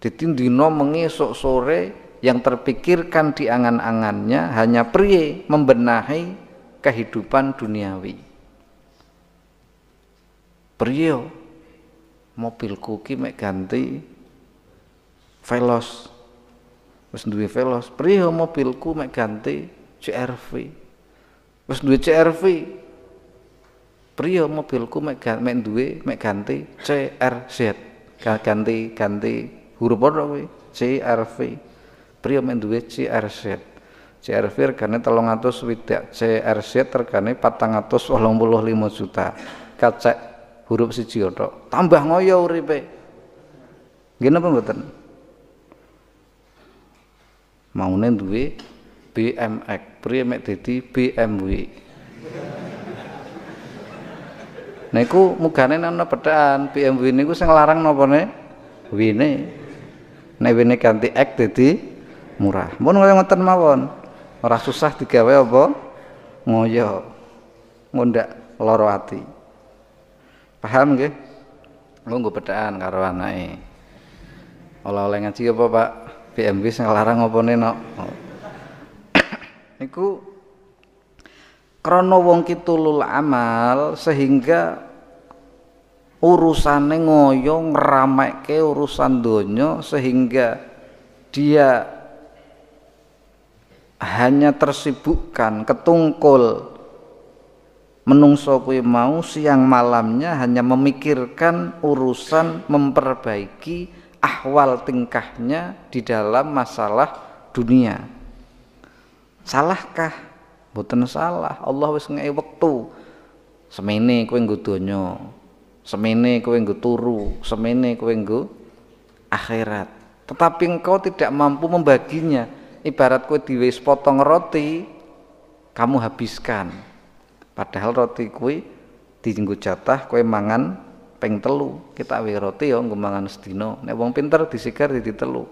Ditindino mengesok sore yang terpikirkan di angan-angannya hanya priye membenahi kehidupan duniawi. Priye mobilku kuki mek ganti Velos. Wis duwe Velos, priye mobilku mek ganti CRV. Wis duwe CRV. Priye mobilku mek ganti mek duwe mek ganti CRZ. Ganti ganti huruf apa kuwi? CRV priyo men duwe CRZ CRV regane 300 widak CRZ regane 485 juta kacek huruf siji tok tambah ngoyo uripe nggih napa mboten maune duwe BMX priye mek dadi BMW niku nah, mugane ana petaan BMW niku sing larang napa ne wine nek wine ganti X dadi murah. Mun kaya ngoten mawon. Ora susah digawe apa ngoyo. Ngundak loro ati. Paham nggih? Engko nggo pedhaan karo anake. Oleh-oleh ngaji apa Pak? BMW sing larang apa nok? Niku krana wong kitulul amal sehingga urusane ramai ke urusan donya sehingga dia hanya tersibukkan ketungkul menungso kuwi mau siang malamnya hanya memikirkan urusan memperbaiki ahwal tingkahnya di dalam masalah dunia salahkah Bukan salah Allah wis ngei waktu. semene kue nggo donya semene kue nggo turu semene kue nggo akhirat tetapi engkau tidak mampu membaginya ibarat kue diwis potong roti kamu habiskan padahal roti kue dienggo jatah kue mangan peng telu kita awi roti ya nggak mangan sedino nek wong pinter disigar di telu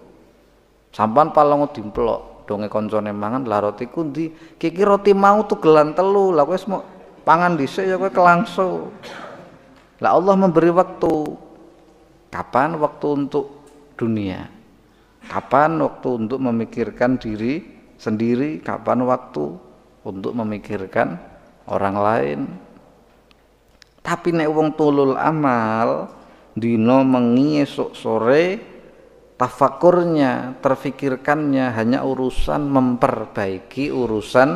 sampan palongo dimplok donge koncone mangan lah roti kundi kiki roti mau tuh gelan telu lah kue mau pangan dhisik ya kue kelangso lah Allah memberi waktu kapan waktu untuk dunia Kapan waktu untuk memikirkan diri sendiri, kapan waktu untuk memikirkan orang lain. Tapi nek wong tulul amal, dino mengi esok sore tafakurnya, terfikirkannya hanya urusan memperbaiki urusan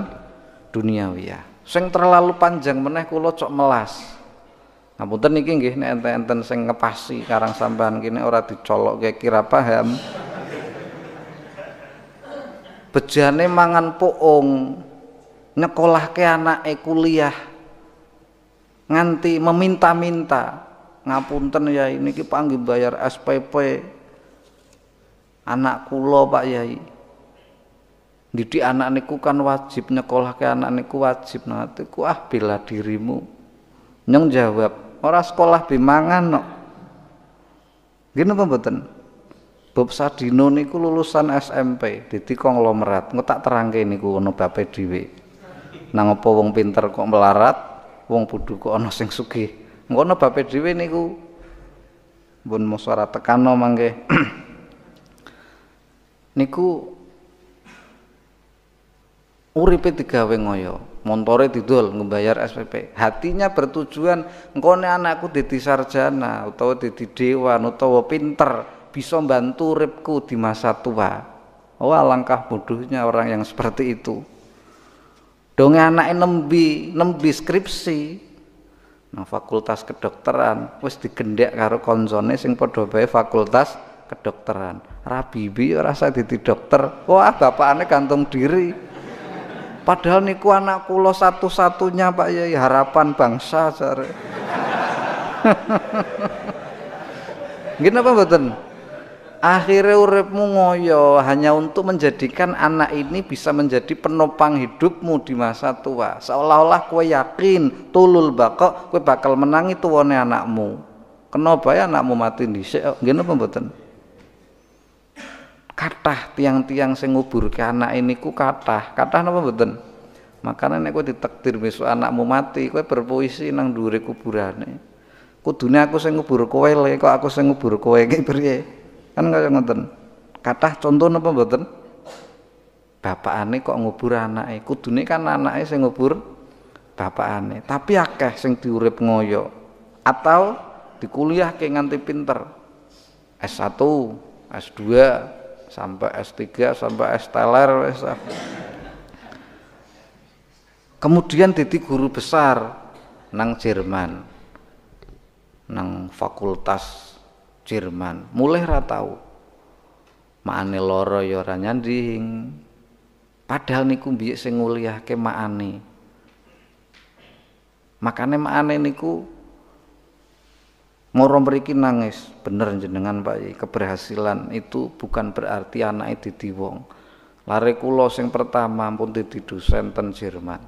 ya. Seng terlalu panjang meneh kulo cok melas. Ngapunten niki nggih nek enten-enten sing ngepasi karang sampean gini ora dicolok kira paham bejane mangan poong nyekolah ke anak e kuliah nganti meminta-minta ngapunten ya ini ki panggil bayar SPP anak kulo Pak Yai didik anak niku kan wajib nyekolah ke anak niku wajib nanti ku ah bila dirimu nyong jawab orang sekolah bimangan no. Gini pembetan Bob Sadino niku lulusan SMP, dadi konglomerat. nggak tak terangke niku ono bape dhewe. Nang apa wong pinter kok melarat, wong bodho kok ana sing sugih. Engko ono bape dhewe niku. Mbun musara tekano mangke. niku uripe digawe ngoyo. montore didol ngebayar SPP hatinya bertujuan engkone anakku dadi sarjana utawa dadi dewan utawa pinter bisa membantu ribku di masa tua. Wah langkah bodohnya orang yang seperti itu. Dong anak nembi, nembi skripsi. Nah, fakultas kedokteran wis digendek karo konsone sing padha bae fakultas kedokteran. Rabibi ora rasa dadi dokter. Wah, bapak bapakane gantung diri. Padahal niku anak kula satu-satunya Pak Yai harapan bangsa jare. Gini apa mboten? akhirnya uripmu ngoyo hanya untuk menjadikan anak ini bisa menjadi penopang hidupmu di masa tua seolah-olah kue yakin tulul bakok kue bakal menangi tuwane anakmu kenapa ya anakmu mati di se? apa mboten kathah tiang-tiang sing ke anak ini ku katah, katah. apa mboten makanya nek kue ditakdir besok anakmu mati Kue berpuisi nang dhuwure kuburane Kudunya aku sing ngubur kowe lho kok aku sing ngubur kowe iki Kan kaya ngoten. Kathah contoh napa mboten? Bapakane kok ngubur anake. Kudune kan anake sing ngubur bapakane. Tapi akeh sing diurip ngoyo atau kuliah ke nganti pinter. S1, S2, sampai S3, sampai S teler Kemudian jadi guru besar nang Jerman. Nang fakultas Jerman mulai ratau tau maane loro ya ora nyanding padahal niku mbiyek sing nguliahke maane makane maane niku Moro mriki nangis, bener jenengan Pak Keberhasilan itu bukan berarti anak itu wong. Lare kula sing pertama pun didi dosen ten Jerman.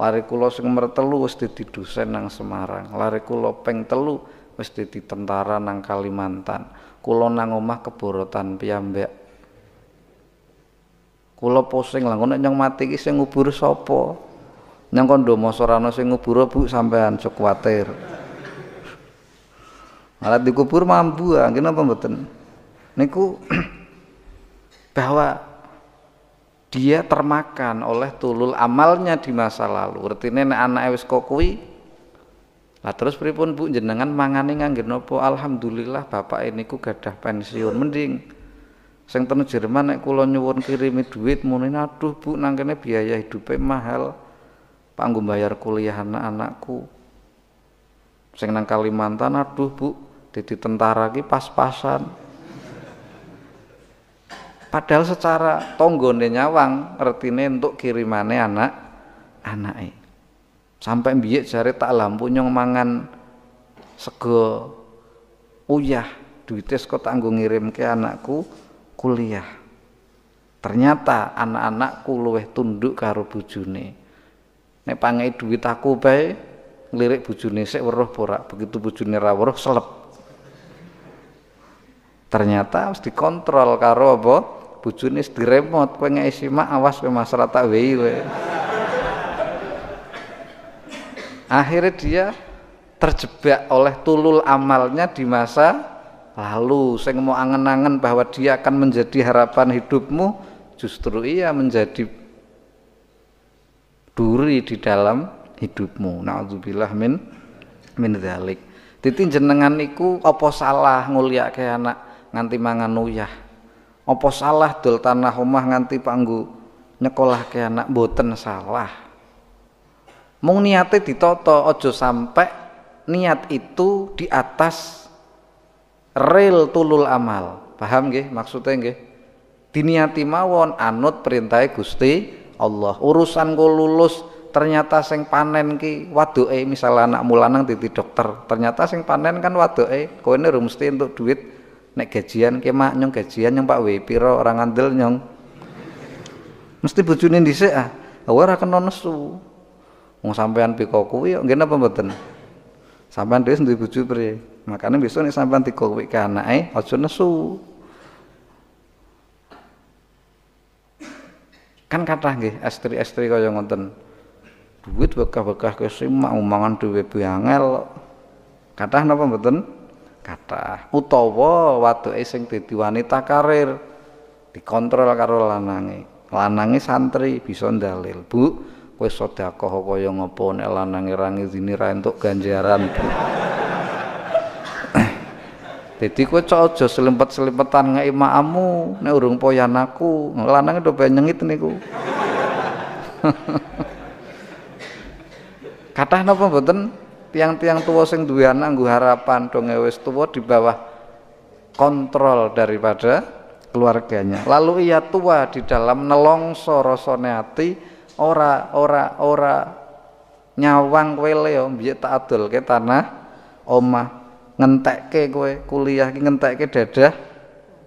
Lare kula sing mertelu wis dadi dosen nang Semarang. Lare kula ping telu wis di tentara nang Kalimantan kula nang omah keborotan piyambak kula pusing lah nek nyong mati iki sing ngubur sapa nyong kondo masa ora sing ngubur Bu sampean sok kuwatir malah dikubur ah angin apa mboten niku bahwa dia termakan oleh tulul amalnya di masa lalu artinya nenek anake wis kok lah terus pripun Bu jenengan mangane ngangge napa? Alhamdulillah bapak ini ku gadah pensiun mending sing ten Jerman nek kula nyuwun kirimi duit muni aduh Bu nang kene biaya hidupe mahal. Panggo bayar kuliah anak-anakku. Sing nang Kalimantan aduh Bu dadi tentara ki pas-pasan. Padahal secara tonggone nyawang, artine entuk kirimane anak anake. Sampai biar jari tak lampu nyong mangan sego uyah duites kok tanggung ngirim ke anakku kuliah. Ternyata anak-anakku luweh tunduk karo bujuni. Nek pangai duit aku bae ngelirik bujuni sik weruh porak, begitu bujuni ra weruh selep. Ternyata harus dikontrol karo apa? Bojone remote kowe ngei simak awas kowe masalah tak wei akhirnya dia terjebak oleh tulul amalnya di masa lalu saya mau angen-angen bahwa dia akan menjadi harapan hidupmu justru ia menjadi duri di dalam hidupmu naudzubillah min min dhalik titi jenengan niku apa salah ke anak nganti mangan uyah apa salah dol tanah omah nganti panggu nyekolah ke anak boten salah Mung niate ditoto ojo sampai niat itu di atas rel tulul amal. Paham gih maksudnya gih. Diniati mawon anut perintah Gusti Allah. Urusan gue lulus ternyata seng panen ki eh misalnya anak mulanang titi dokter, ternyata seng panen kan eh kau ini mesti untuk duit nek gajian ki mak nyong gajian nyong Pak W piro orang andel nyong. Mesti bujunin dice ah. Ora kena nonesu wong sampean piko kuwi kok ngene apa mboten sampean dhewe sendiri bojo priye makane besok nek sampean tiko kuwi ke anake aja nesu kan kata nggih estri-estri kaya ngoten duit bekah-bekah kesi mak mangan dhewe angel kathah napa mboten kathah utawa waktu sing dadi wanita karir dikontrol karo lanange lanange santri bisa dalil bu kowe sedekah kaya ngapa nek lanang ra ngizini ra entuk ganjaran Dadi kowe cok aja selempet-selempetan ngeki maamu nek urung poyan aku. Lanange do penyengit niku. Kathah napa mboten tiang-tiang tua sing duwe anak nggo harapan dong e wis tuwa di bawah kontrol daripada keluarganya. Lalu ia tua di dalam nelongso rasane ati ora ora ora nyawang kowe le yo mbiyek tak adolke tanah omah ngentekke kowe kuliah ki ngentekke dadah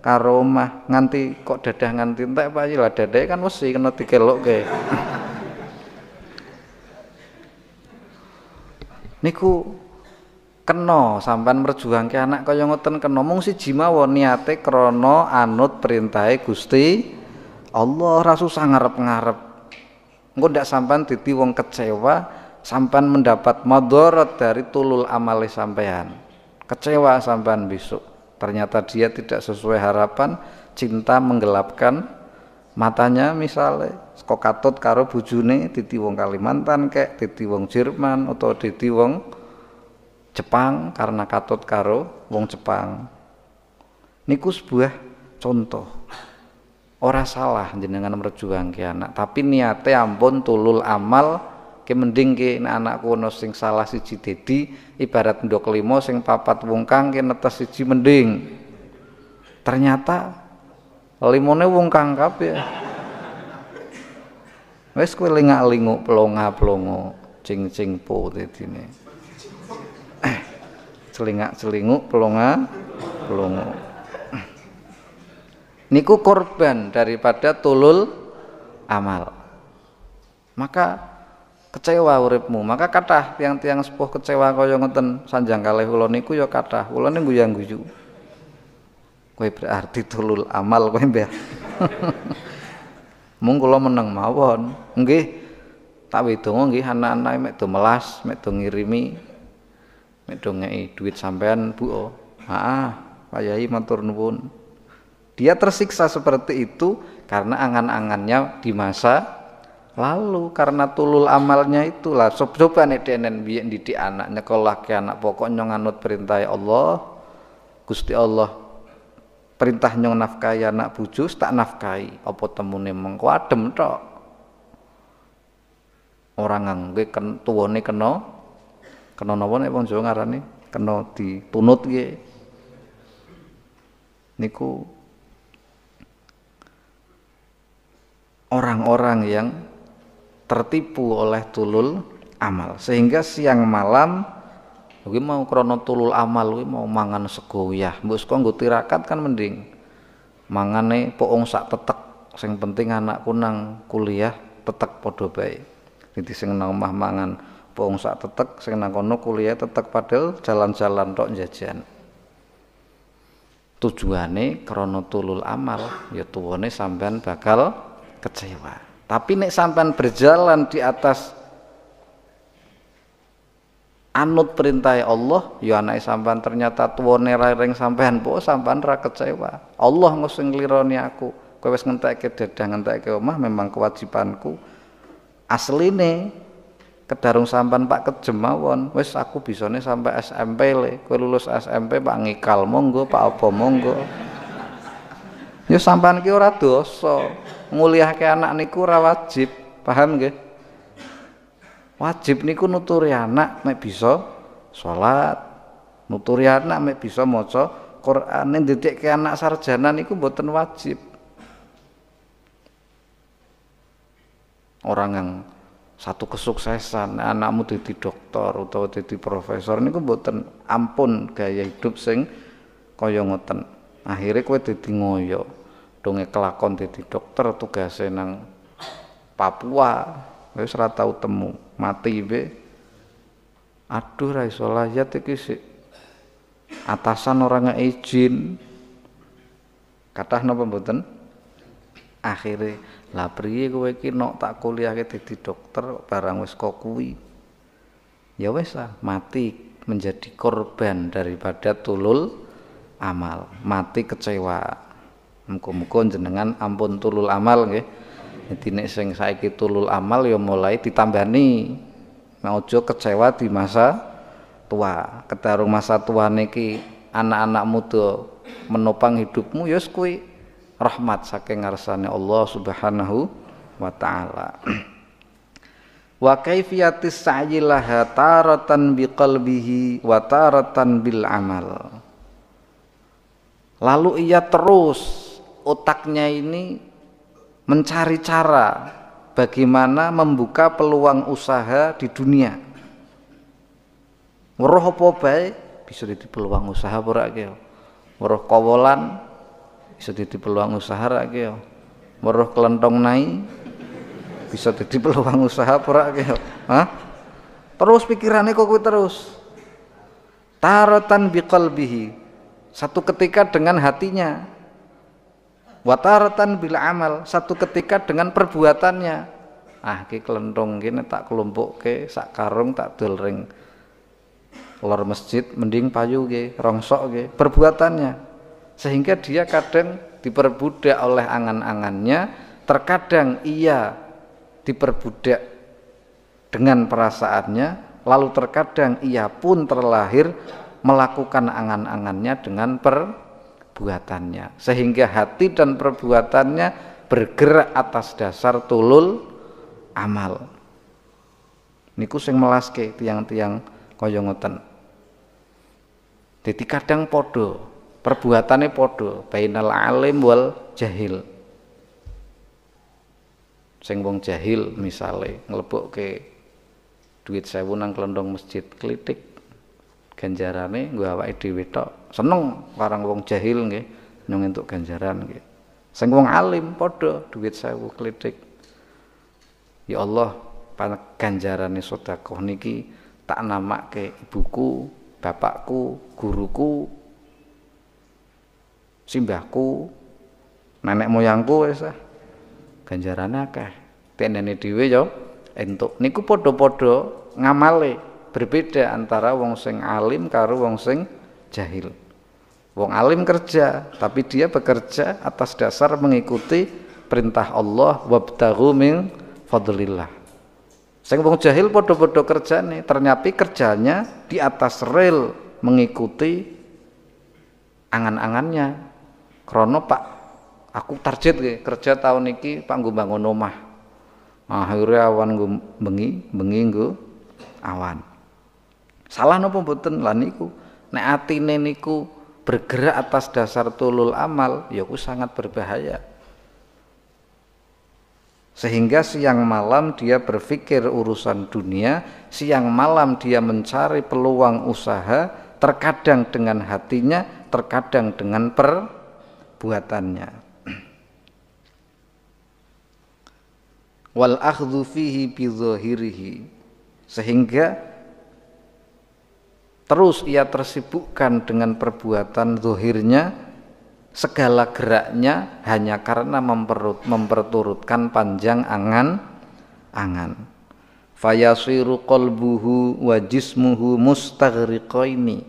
karo omah nganti kok dadah nganti entek Pak lah dadah kan wesi kena dikelokke niku kena sampean merjuangke anak kaya ngoten kena mung siji mawon niate krana anut perintahe Gusti Allah ora susah ngarep-ngarep engko ndak sampan dadi wong kecewa sampan mendapat madorot dari tulul amale sampean kecewa sampan besok ternyata dia tidak sesuai harapan cinta menggelapkan matanya misalnya kok katut karo bujune titi wong Kalimantan kek titi wong Jerman atau titi wong Jepang karena katut karo wong Jepang niku sebuah contoh Orang salah jenengan merjuang ke anak tapi niatnya ampun tulul amal ke mending ke anakku ono sing salah siji dedi ibarat ndok limo sing papat wungkang ke netes siji mending ternyata limone wungkang ya ya. kue linga lingu pelonga pelongo cing-cing po nih. eh celingak-celinguk pelongo. pelongo niku korban daripada tulul amal maka kecewa uripmu maka katah tiang-tiang sepuh kecewa kaya ngeten sanjang kalih kula niku ya kathah kula niku yang guyu kowe berarti tulul amal kowe mbah mung kula meneng mawon nggih tak wedonga nggih anak-anak mek do melas mek do ngirimi mek do ngeki duit sampean Bu. ah, Pak Yai matur nuwun. Dia tersiksa seperti itu karena angan-angannya di masa lalu karena tulul amalnya itulah coba nih denen biyen didik anaknya kalau ke anak pokok nyong anut perintah Allah Gusti Allah perintah nyong nafkahi anak bojo tak nafkahi apa temune mengko adem tok orang ngangge ken tuwone kena kena napa nek wong Jawa ngarani kena ditunut piye niku orang-orang yang tertipu oleh tulul amal sehingga siang malam gue mau krono tulul amal gue mau mangan sego ya bos saka tirakat kan mending mangane poong sak tetek sing penting anak kunang kuliah tetek podobei, bae jadi sing nang mah mangan poong sak tetek sing nang kono kuliah tetek padel jalan-jalan tok jajan tujuane krono tulul amal ya tuwane sampean bakal kecewa tapi nek sampean berjalan di atas anut perintah Allah ya anake sampean ternyata tuwane ra ring sampean po sampean ra kecewa Allah ngusung nglironi aku kowe wis ngentekke dadah ngentekke omah memang kewajibanku asline kedarung sampan Pak kejem mawon wis aku bisane sampai SMP le kowe lulus SMP Pak ngikal monggo Pak apa monggo Ya sampean ki ora dosa. Nguliahke anak niku ora wajib, paham nggih? Wajib niku nuturi anak mek bisa salat, nuturi anak mek bisa maca Qur'ane ndidikke anak sarjana niku mboten wajib. Orang yang satu kesuksesan anakmu jadi dokter atau jadi profesor niku boten ampun gaya hidup sing koyo ngoten akhirnya kue jadi ngoyo donge kelakon jadi dokter tugasnya nang Papua tapi serat tahu temu mati be aduh rai solah ya iki atasan atasan nggak izin kata napa mboten akhirnya lah priye kowe iki nok tak ke dadi dokter barang wes kok kuwi ya wis mati menjadi korban daripada tulul amal mati kecewa Muga-muga jenengan ampun tulul amal nggih. Dadi nek sing saiki tulul amal ya mulai ditambani. Ojo kecewa di masa tua. Ketarung masa tua niki anak-anak muda menopang hidupmu ya kuwi rahmat saking ngarsane Allah Subhanahu wa taala. wa kaifiyatis sa'yi laha taratan biqalbihi wa taratan bil amal lalu ia terus otaknya ini mencari cara bagaimana membuka peluang usaha di dunia. Weruh apa bae bisa jadi peluang usaha ora kaya. Weruh kawolan bisa jadi peluang usaha ora kaya. Weruh kelentong nai bisa jadi peluang usaha ora kaya. Hah? Terus pikirannya kok terus. Taratan biqalbihi. Satu ketika dengan hatinya wataratan bila amal satu ketika dengan perbuatannya ah ki kelentong gini tak kelompok ke sak karung tak dulring lor masjid mending payu ke rongsok ke perbuatannya sehingga dia kadang diperbudak oleh angan-angannya terkadang ia diperbudak dengan perasaannya lalu terkadang ia pun terlahir melakukan angan-angannya dengan per perbuatannya sehingga hati dan perbuatannya bergerak atas dasar tulul amal niku sing melaske tiang-tiang koyongoten. jadi kadang podo perbuatannya podo bainal alim wal jahil sing wong jahil misale nglebokke duit sewu nang kelendong masjid klitik ganjarane gue awake dhewe tok seneng marang wong jahil nggih nyung entuk ganjaran nggih sing wong alim podo duit sewu klitik ya Allah ganjarane sedekah niki tak nama ke ibuku bapakku guruku simbahku nenek moyangku wis ah ganjarane akeh tendene dhewe ya entuk niku padha-padha ngamale berbeda antara wong sing alim karo wong sing jahil. Wong alim kerja, tapi dia bekerja atas dasar mengikuti perintah Allah wabtaghu min fadlillah. Sing wong jahil padha-padha kerjane, ternyata kerjanya di atas rel mengikuti angan-angannya. Krono Pak, aku target ke, kerja tahun ini Pak nggo bangun omah. Akhirnya awan bengi, bengi nggo awan. Salah nopo mboten lan niku. Nek atine niku bergerak atas dasar tulul amal, ya ku sangat berbahaya. Sehingga siang malam dia berpikir urusan dunia, siang malam dia mencari peluang usaha, terkadang dengan hatinya, terkadang dengan perbuatannya. wal akhdhu fihi bi sehingga Terus ia tersibukkan dengan perbuatan zuhirnya, segala geraknya hanya karena memperut, memperturutkan panjang angan-angan. Fayasiru qalbuhu wa jismuhu mustaghriqaini.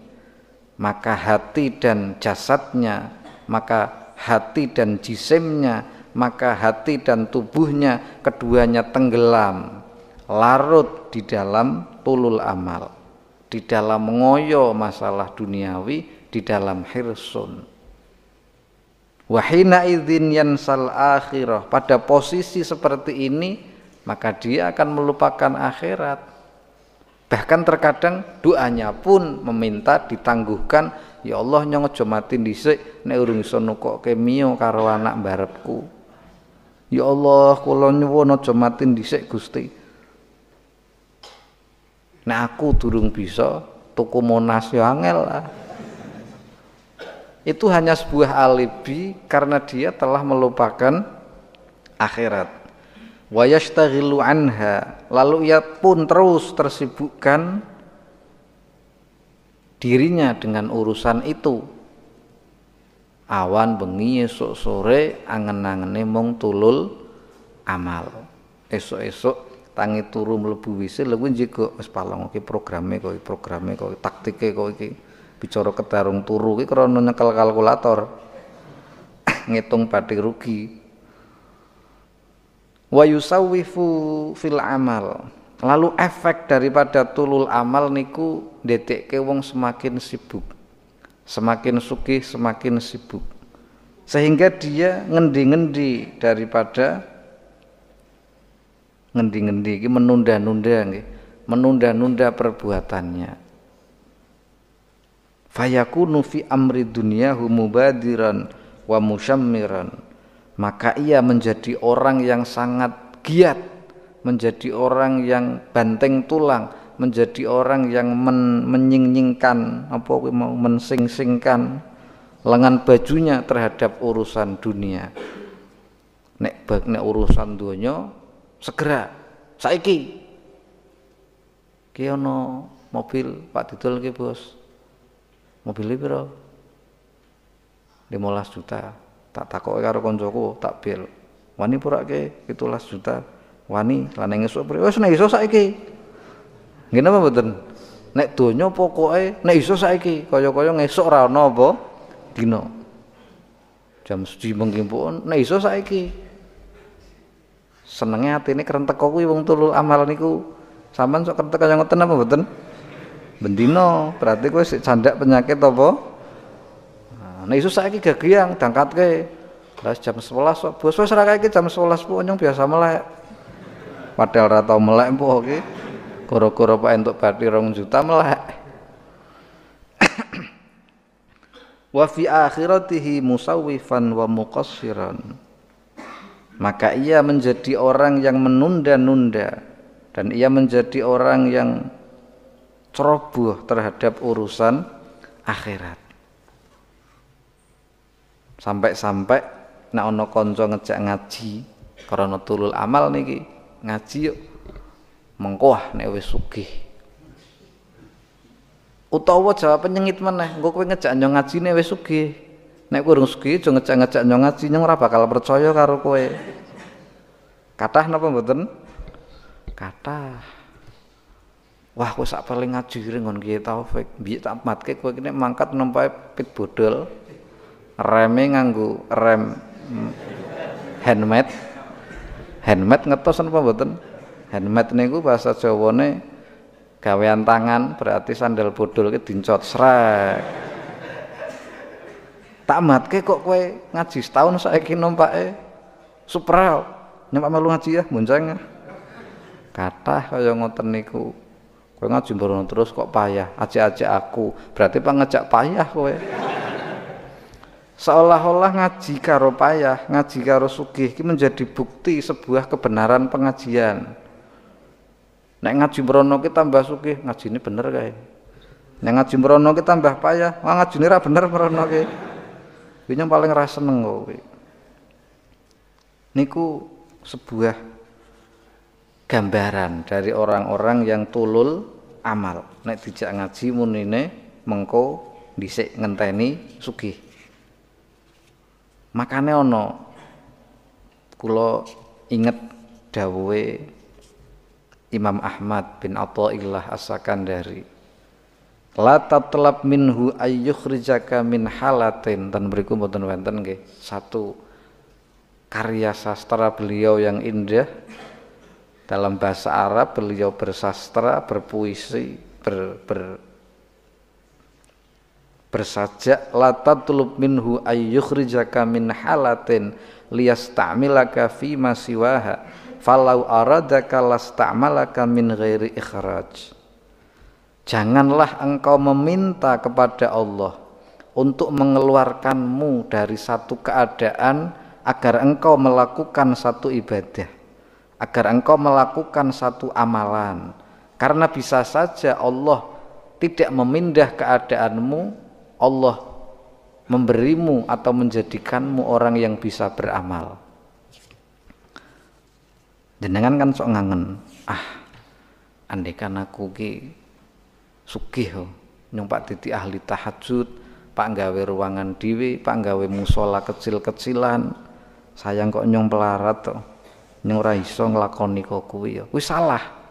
Maka hati dan jasadnya, maka hati dan jisimnya, maka hati dan tubuhnya keduanya tenggelam, larut di dalam tulul amal di dalam ngoyo masalah duniawi di dalam hirsun wahina idzin yansal akhirah pada posisi seperti ini maka dia akan melupakan akhirat bahkan terkadang doanya pun meminta ditangguhkan ya Allah nyong aja mati dhisik nek urung iso nukokke mio karo anak mbarepku ya Allah kula nyuwun aja mati dhisik Gusti nah aku durung bisa tuku monas yo angel lah itu hanya sebuah alibi karena dia telah melupakan akhirat wa anha lalu ia pun terus tersibukkan dirinya dengan urusan itu awan bengi esok sore angen-angene mung tulul amal esok-esok tangi turu mlebu WC lha kuwi njego wis palong iki programe kok programe kok taktike kok iki bicara ketarung turu iki krana nyekel kalkulator ngitung pati rugi wa yusawifu fil amal lalu efek daripada tulul amal niku detekke wong semakin sibuk semakin suki, semakin sibuk sehingga dia ngendi-ngendi daripada ngendi-ngendi iki menunda-nunda nggih, menunda-nunda perbuatannya. Fayakunu fi amri dunyahu mubadiran wa musyammiran. Maka ia menjadi orang yang sangat giat, menjadi orang yang banteng tulang, menjadi orang yang men menyingsingkan apa mau mensingsingkan lengan bajunya terhadap urusan dunia. Nek bak nek urusan dunia segera saiki ki ono mobil Pak Didol ki bos mobil piro 15 juta tak takoki karo koncoku tak bil wani purake 17 juta wani laneng esuk piro wis nek iso saiki ngene apa mboten nek donya pokoke nek iso saiki kaya-kaya ngesuk ra ono apa dina jam suci mengki pun nek iso saiki senenge ini krenteko kuwi wong tulul amal niku sampean sok krenteko yang ngoten apa mboten bendino berarti kowe sik candak penyakit apa nah isu saiki gagiang dangkatke Terus jam 11 sok bos wis ra kae jam 11 pun nyong biasa melek padahal ratau tau melek po iki koro-koro Pak entuk bathi 2 juta melek wa fi akhiratihi musawifan wa muqassiran maka ia menjadi orang yang menunda-nunda dan ia menjadi orang yang ceroboh terhadap urusan akhirat. Sampai-sampai nak ono konco ngejak ngaji karena tulul amal niki ngaji yuk mengkoah nek wis sugih. Utawa jawab penyengit meneh, engko kowe ngejak ngaji nek wis sugih nek kowe urung sugih aja ngecek-ngecek nyong ngaji nyong ora bakal percaya karo kowe kathah napa mboten kathah wah kowe sak paling ngaji ringon, Kiai Taufik mbiyek tak matke kowe kene mangkat nempae pit bodol reme nganggo rem hmm, handmade handmade ngetos napa mboten handmade niku bahasa Jawane gawean tangan berarti sandal bodol ki dincot srek kek kok kue ngaji setahun saya numpak eh supra nyampe malu ngaji ya muncang kata kaya ngoten niku kue ngaji mbarono terus kok payah aja aja aku berarti pak ngajak payah kue seolah-olah ngaji karo payah, ngaji karo sugih ini menjadi bukti sebuah kebenaran pengajian. Nek ngaji merono kita tambah sugih, ini bener kae. Nek ngaji merono kita tambah payah, wah ngaji bener merono ki. Kene paling ra seneng kowe. Niku sebuah gambaran dari orang-orang yang tulul amal. Nek dijak ngaji munine mengko dhisik ngenteni sugih. Makane ana kula inget dawuhe Imam Ahmad bin Athaillah As-Sakandari la tatlab minhu ayyukhrijaka min halatin dan beriku mboten wonten nggih satu karya sastra beliau yang indah dalam bahasa Arab beliau bersastra berpuisi ber, ber bersajak la tatlub minhu ayyukhrijaka min halatin liyastamilaka fi masiwaha falau aradaka lastamalaka min ghairi ikhraj Janganlah engkau meminta kepada Allah untuk mengeluarkanmu dari satu keadaan agar engkau melakukan satu ibadah, agar engkau melakukan satu amalan. Karena bisa saja Allah tidak memindah keadaanmu, Allah memberimu atau menjadikanmu orang yang bisa beramal. Jenengan kan sok ngangen, ah andekan aku ki sugih oh. nyong Pak Titi ahli tahajud, Pak nggawe ruangan dewi, Pak nggawe musola kecil-kecilan. Sayang kok nyong pelarat to. Oh. raisong raiso ngelakoni kok kue, ya. Oh. kue salah.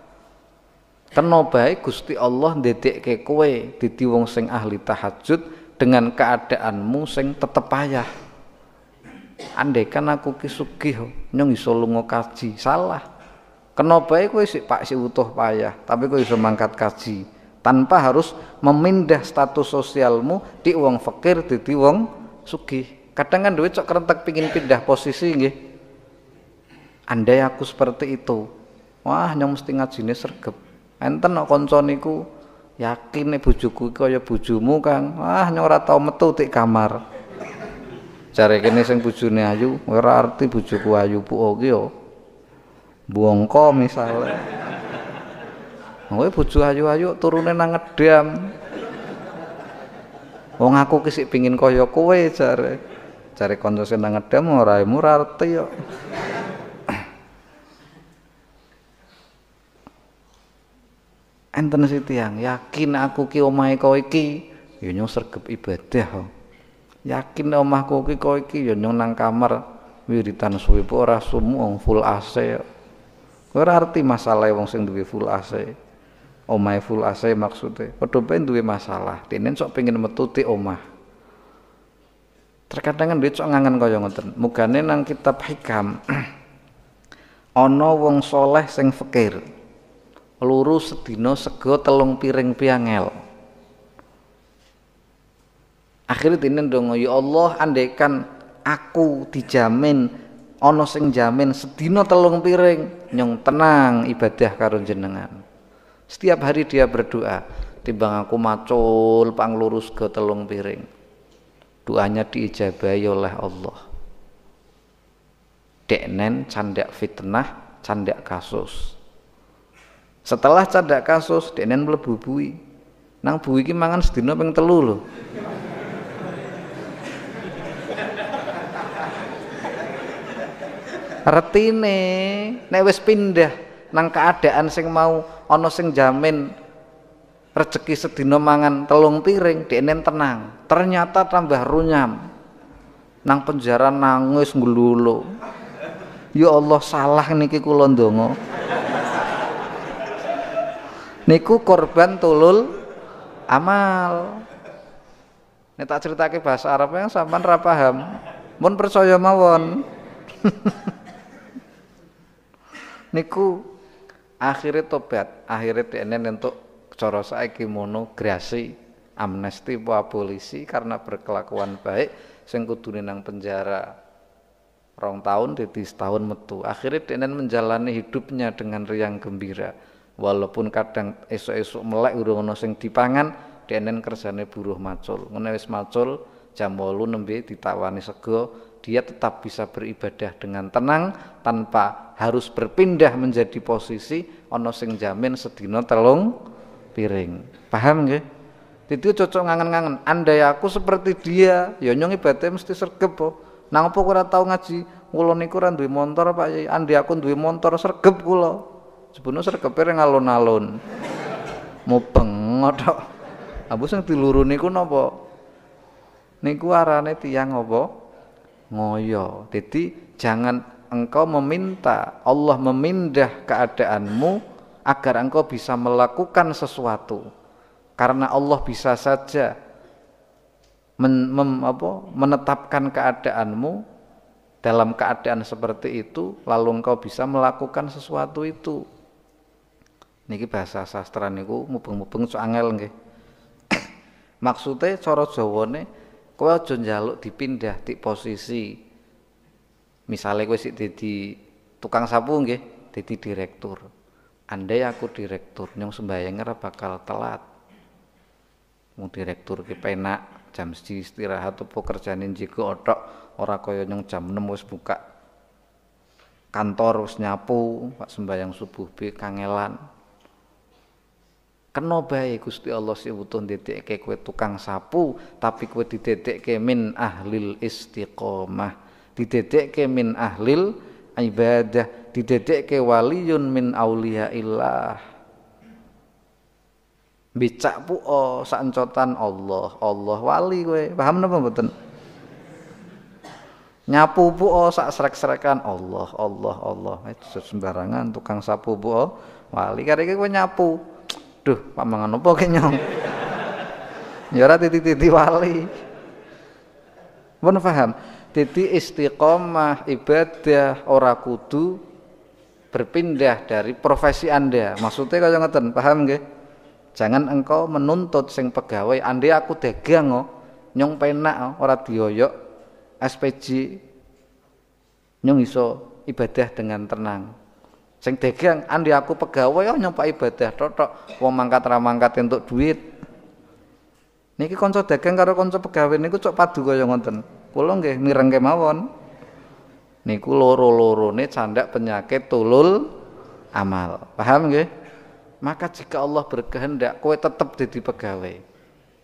Kena baik Gusti Allah ke kue, titi wong sing ahli tahajud dengan keadaanmu sing tetep payah. kan aku ki nyong nyung iso lungo kaji, salah. kenapa kue si Pak si utuh payah, tapi kue iso mangkat kaji tanpa harus memindah status sosialmu di uang fakir di uang sugih kadang kan duit cok kerentak pingin pindah posisi anda andai aku seperti itu wah nyong mesti sini sergep enten no yakin nih bujuku kaya bujumu Kang wah nyora tau metu di kamar cari kini sing bojone ayu ora arti bujuku ayu bu ki buongko misalnya kowe bojo ayu-ayu turune nang ngedam wong aku kisik pingin kaya kowe jare jare kanca sing nang ngedam ora murah arti yo enten si tiang yakin aku ki omahe kowe iki ya nyong sergep ibadah yakin omahku ki kowe iki ya nyong nang kamar wiritan suwe ora sumu full AC kowe ora arti masalah wong sing duwe full AC omah e full asai maksude. Pedoman duwe masalah, dene sok pengen metu te omah. Terkadang kan sok ngangen kaya ngoten. Mugane nang kitab hikam ana wong soleh sing fakir. Luru sedina sego telung piring piangel. Akhirnya dinen dongo ya Allah andaikan aku dijamin ana sing jamin sedina telung piring nyong tenang ibadah karo jenengan. Setiap hari dia berdoa, timbang aku macul pang lurus, ke telung piring. Doanya diijabahi oleh Allah. Deknen candak fitnah, candak kasus. Setelah candak kasus, deknen mlebu bui. Nang bui ki mangan sedina ping telu lho. Retine nek wis pindah nang keadaan sing mau ono sing jamin rezeki sedino mangan telung piring dienen tenang ternyata tambah runyam nang penjara nangis ngululu ya Allah salah niki kulondongo niku korban tulul amal neta tak ke bahasa Arab yang sampean rapaham paham mun percaya mawon niku akhirnya tobat akhirnya TNN untuk cara saiki mono grasi amnesti buat polisi karena berkelakuan baik sing kudune nang penjara rong tahun jadi setahun metu akhirnya TNN menjalani hidupnya dengan riang gembira walaupun kadang esok-esok melek urung noseng di pangan, TNN kerjane buruh macul ngene wis macul jam 8 nembe ditawani sego dia tetap bisa beribadah dengan tenang tanpa harus berpindah menjadi posisi ono sing jamin sedino telung piring. Paham gak? Itu cocok ngangen-ngangen. Andai aku seperti dia, ya nyong mesti sergep po. Nang apa kurang tahu ngaji? Kulo niku ora duwe Pak Yai. Andai aku duwe motor sergep kulo. Sebenarnya sergepe ngalon-alon. Mau tok. Abu sing diluru niku nopo. Niku arane tiyang apa? Ngoyo. Titi jangan engkau meminta Allah memindah keadaanmu agar engkau bisa melakukan sesuatu karena Allah bisa saja men, mem, apa, menetapkan keadaanmu dalam keadaan seperti itu lalu engkau bisa melakukan sesuatu itu niki bahasa sastra niku mubeng-mubeng so angel nggih maksude cara jawane kowe aja njaluk dipindah di posisi misalnya gue sih jadi tukang sapu nggih jadi direktur andai aku direktur nyong sembahyangnya bakal telat mau direktur ki penak jam si istirahat tuh pekerjaanin jigo otok ora koyo nyong jam enam harus buka kantor harus nyapu pak sembahyang subuh bi kangelan kena bae Gusti Allah sing butuh ke kowe tukang sapu tapi kowe ke min ahlil istiqomah ke min ahlil ibadah didedekke waliyun min ilah bicak puo sancotan Allah Allah wali gue paham napa mboten nyapu puo sak serak-serakan Allah Allah Allah eh, sembarangan tukang sapu puo wali karek gue nyapu duh pak mangan apa kenyong nyora ya titi-titi wali pun paham jadi istiqomah ibadah ora kudu berpindah dari profesi Anda. Maksudnya jangan ngeten, paham gak? Jangan engkau menuntut sing pegawai, anda aku dagang oh, nyong penak oh, ora dioyok SPJ nyong iso ibadah dengan tenang. Sing dagang anda aku pegawai oh nyong pak ibadah toto wong mangkat ramangkat untuk duit. Niki konco dagang karo konco pegawai niku cok padu kaya ngoten. Kula nggih mireng kemawon. Niku loro-lorone candak penyakit tulul amal. Paham nggih? Maka jika Allah berkehendak kowe tetap jadi pegawai.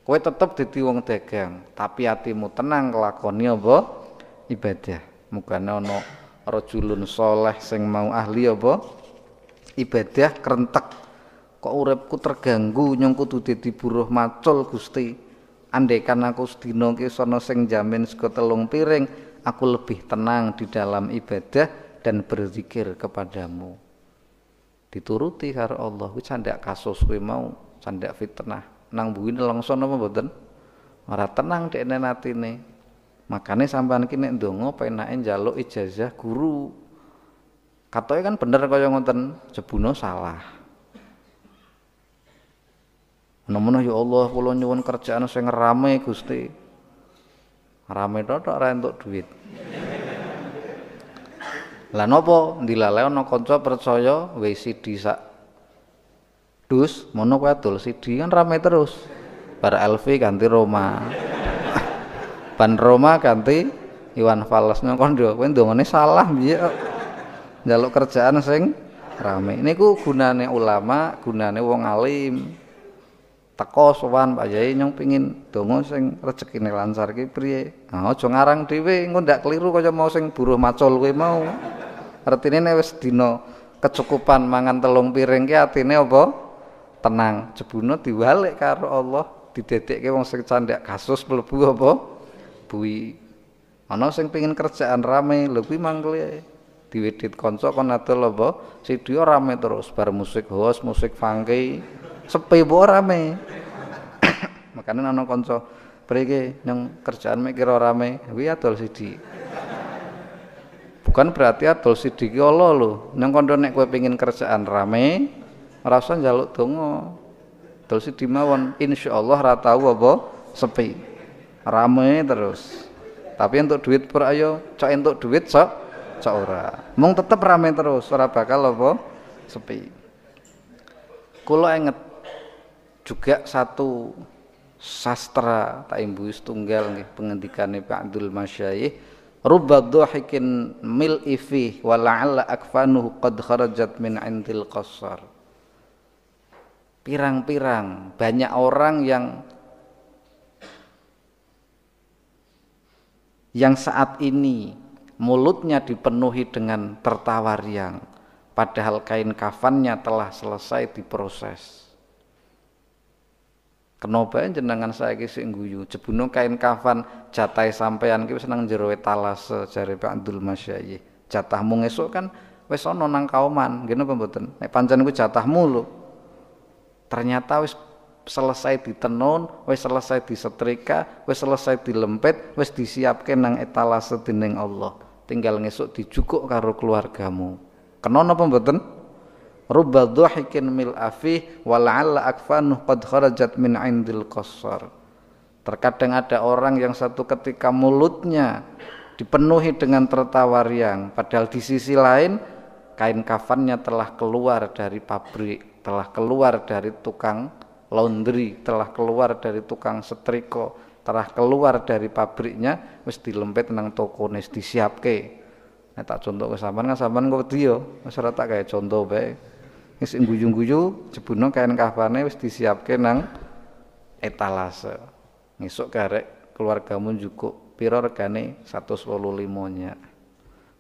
Kowe tetap jadi wong dagang, tapi hatimu tenang kelakoni apa? Ibadah. Mugane ana rajulun soleh sing mau ahli apa? Ibadah kerentek. Kok uripku terganggu nyong kudu dadi buruh macul Gusti. Andai Andaikan aku sedino ki sono sing jamin sego telung piring, aku lebih tenang di dalam ibadah dan berzikir kepadamu. Dituruti karo Allah kuwi candak kasus kuwi mau, candak fitnah. Nang buwine langsung apa mboten? Ora tenang dekne atine. Makane sampean ki nek ndonga penake njaluk ijazah guru. Katanya kan bener kaya ngoten, jebuna salah. Menemen ya Allah kula nyuwun kerjaan sing rame Gusti. Rame tok ora entuk duit. Lah nopo, dilalai ana kanca percaya WCD sak dus mono kuwi si kan rame terus. Bar Elvi ganti Roma. Ban Roma ganti Iwan Fals nang kondo kowe ndongone salah piye kok. Njaluk kerjaan sing rame. Niku gunane ulama, gunane wong alim teko sowan Pak Yai nyong pingin donga sing rezekine lancar ki priye. Ah aja ngarang dhewe engko ndak keliru kaya mau sing buruh macul kuwi mau. Artine nek wis dina kecukupan mangan telung piring ki atine apa? Tenang, jebune diwalik karo Allah, didedekke wong sing candak kasus mlebu apa? Bui. Ana sing pingin kerjaan rame, lho kuwi mangkle ya. diwedit kanca kon adol apa? Sidio ya rame terus bar musik house, musik funky, sepi bu rame makanya nono konco pergi yang kerjaan me kira rame wih atul sidi bukan berarti atul sidi ya Allah yang yang nek gue pengin kerjaan rame merasa jaluk tungo atul sidi mawon insya allah ratau apa sepi rame terus tapi untuk duit pur ayo cok untuk duit sok cok ora mung tetep rame terus ora bakal apa sepi kula inget juga satu sastra tak imbuis tunggal nggih pengendikane Pak Abdul Masyayikh rubba dhahikin mil ifi wa la'alla akfanuhu qad kharajat min indil qasar pirang-pirang banyak orang yang yang saat ini mulutnya dipenuhi dengan tertawa riang padahal kain kafannya telah selesai diproses Kenapa jenengan saiki sing guyu? Jebuno kain kafan jatai sampean ki wis nang jero talase jare Pak Abdul Masyayi. Jatahmu ngesuk kan wis ana nang kauman, ngene apa mboten? Nek pancen ku jatahmu lho. Ternyata wis selesai ditenun, wis selesai disetrika, wis selesai dilempit, wis disiapke nang etalase dening Allah. Tinggal ngesuk dijukuk karo keluargamu. Kena apa mboten? rubba dhuhikin mil afih wala'alla akfanuh qad kharajat min indil qassar terkadang ada orang yang satu ketika mulutnya dipenuhi dengan tertawa riang padahal di sisi lain kain kafannya telah keluar dari pabrik telah keluar dari tukang laundry telah keluar dari tukang setriko telah keluar dari pabriknya wis dilempet nang nes disiapke nek tak contoh ke sampean kan sampean kok wedi yo wis ora tak gawe contoh bae wis guyu-guyu jebuna kain kafane wis disiapke nang etalase. ngesuk karek keluargamu cukup pira regane 185 nya.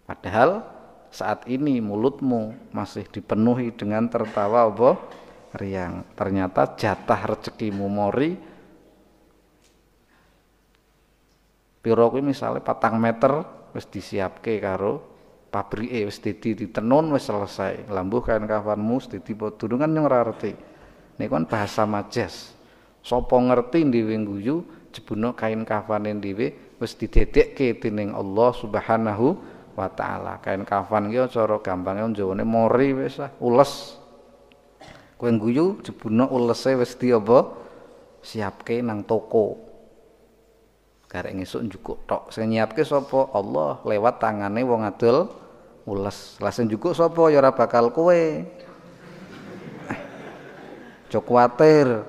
Padahal saat ini mulutmu masih dipenuhi dengan tertawa apa riang. Ternyata jatah rezekimu mori piro kuwi misale patang meter wis disiapke karo eh wis dadi ditenun wis selesai lambuh kain kafanmu dadi tudungan yang ora ngerti kan bahasa majas sapa ngerti dhewe guyu jebuna kain kafane dhewe wis didedekke dening Allah Subhanahu wa taala kain kafan ki cara gampange jawane mori wis ulas kowe guyu jebuna ulese wis di apa siapke nang toko karek ngesuk njukuk tok sing nyiapke sapa Allah lewat tangane wong adol ulas, lah juga sopo, sapa ya ora bakal kue aja kuwatir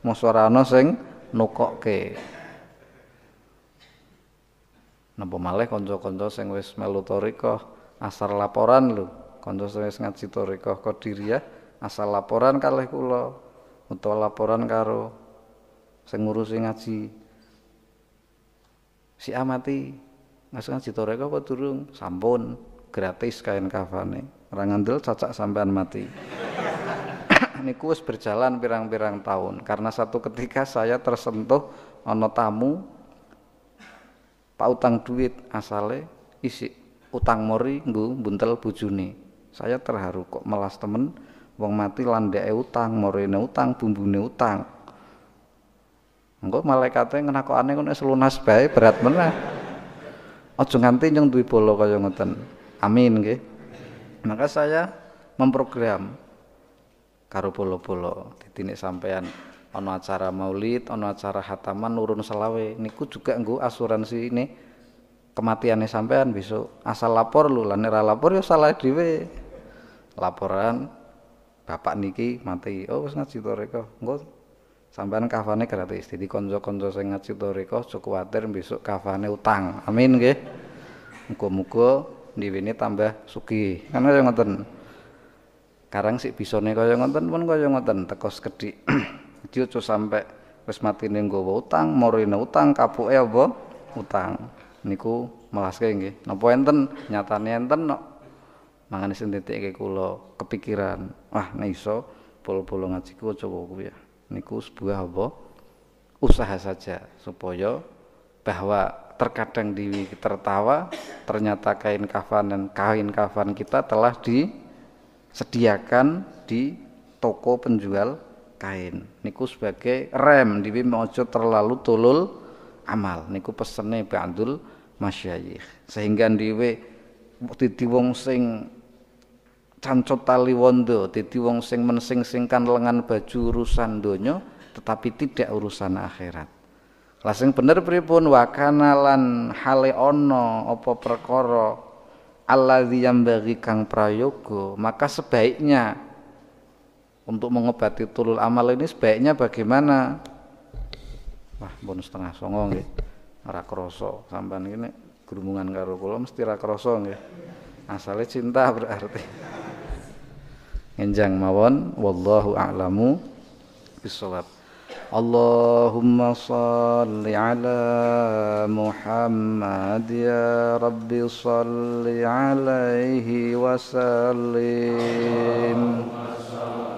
mos ora ana sing nukokke napa malih kanca-kanca sing wis melu asal laporan lu, kanca sing wis ngaji tarekah ya, asal laporan kalih kula utawa laporan karo sing ngurusi ngaji si amati Ngasangan ditoreko apa durung? Sampun gratis kain kafane. orang ngandel cacak sampean mati. ini wis berjalan pirang-pirang tahun karena satu ketika saya tersentuh ono tamu utang duit asale isi utang mori nggu buntel bujuni Saya terharu kok melas temen wong mati landai utang, mori ne utang, bumbu bumbune utang. Engko malaikate ngenakokane kok selunas bayi berat meneh. Aja nganti nyong duwe bola kaya ngoten. Amin nggih. Maka saya memprogram karo polo bola Dadi sampean ana acara maulid, ana acara hataman nurun selawe niku juga nggo asuransi ini kematiannya sampean besok asal lapor lu lah nek lapor ya salah dhewe. Laporan bapak niki mati. Oh wis ngaji to rek. Engko sampean kafane gratis jadi kanca-kanca sing ngaji toriko aja besok kafane utang amin nggih muga-muga diwini tambah suki karena yang ngoten karang sik bisone kaya ngoten pun kaya ngoten teko sekedhik cucu aja sampe wis matine nggawa utang morine utang kapuke apa utang niku melaske nggih napa enten nyatane enten no. mangane sing titikke kula kepikiran wah nek iso bolo-bolo ngajiku aja kuwi ya niku sebuah apa usaha saja supaya bahwa terkadang Dewi tertawa ternyata kain kafan dan kain kafan kita telah disediakan di toko penjual kain niku sebagai rem Dewi ojo terlalu tulul amal niku pesennya Pak Andul masyayikh sehingga Dewi dadi wong sing cancot tali wondo titi wong sing mensingsingkan lengan baju urusan donyo, tetapi tidak urusan akhirat lah bener pripun wakanalan kanalan hale opo perkoro Allah yang bagi kang Prayogo, maka sebaiknya untuk mengobati tulul amal ini sebaiknya bagaimana wah bonus setengah songong ya rakroso sampan ini gerumungan karo kula mesti ora asalnya cinta berarti enjang mawon wallahu a'lamu bisawab Allahumma salli ala Muhammad ya Rabbi salli alaihi wa sallim Allahumma salli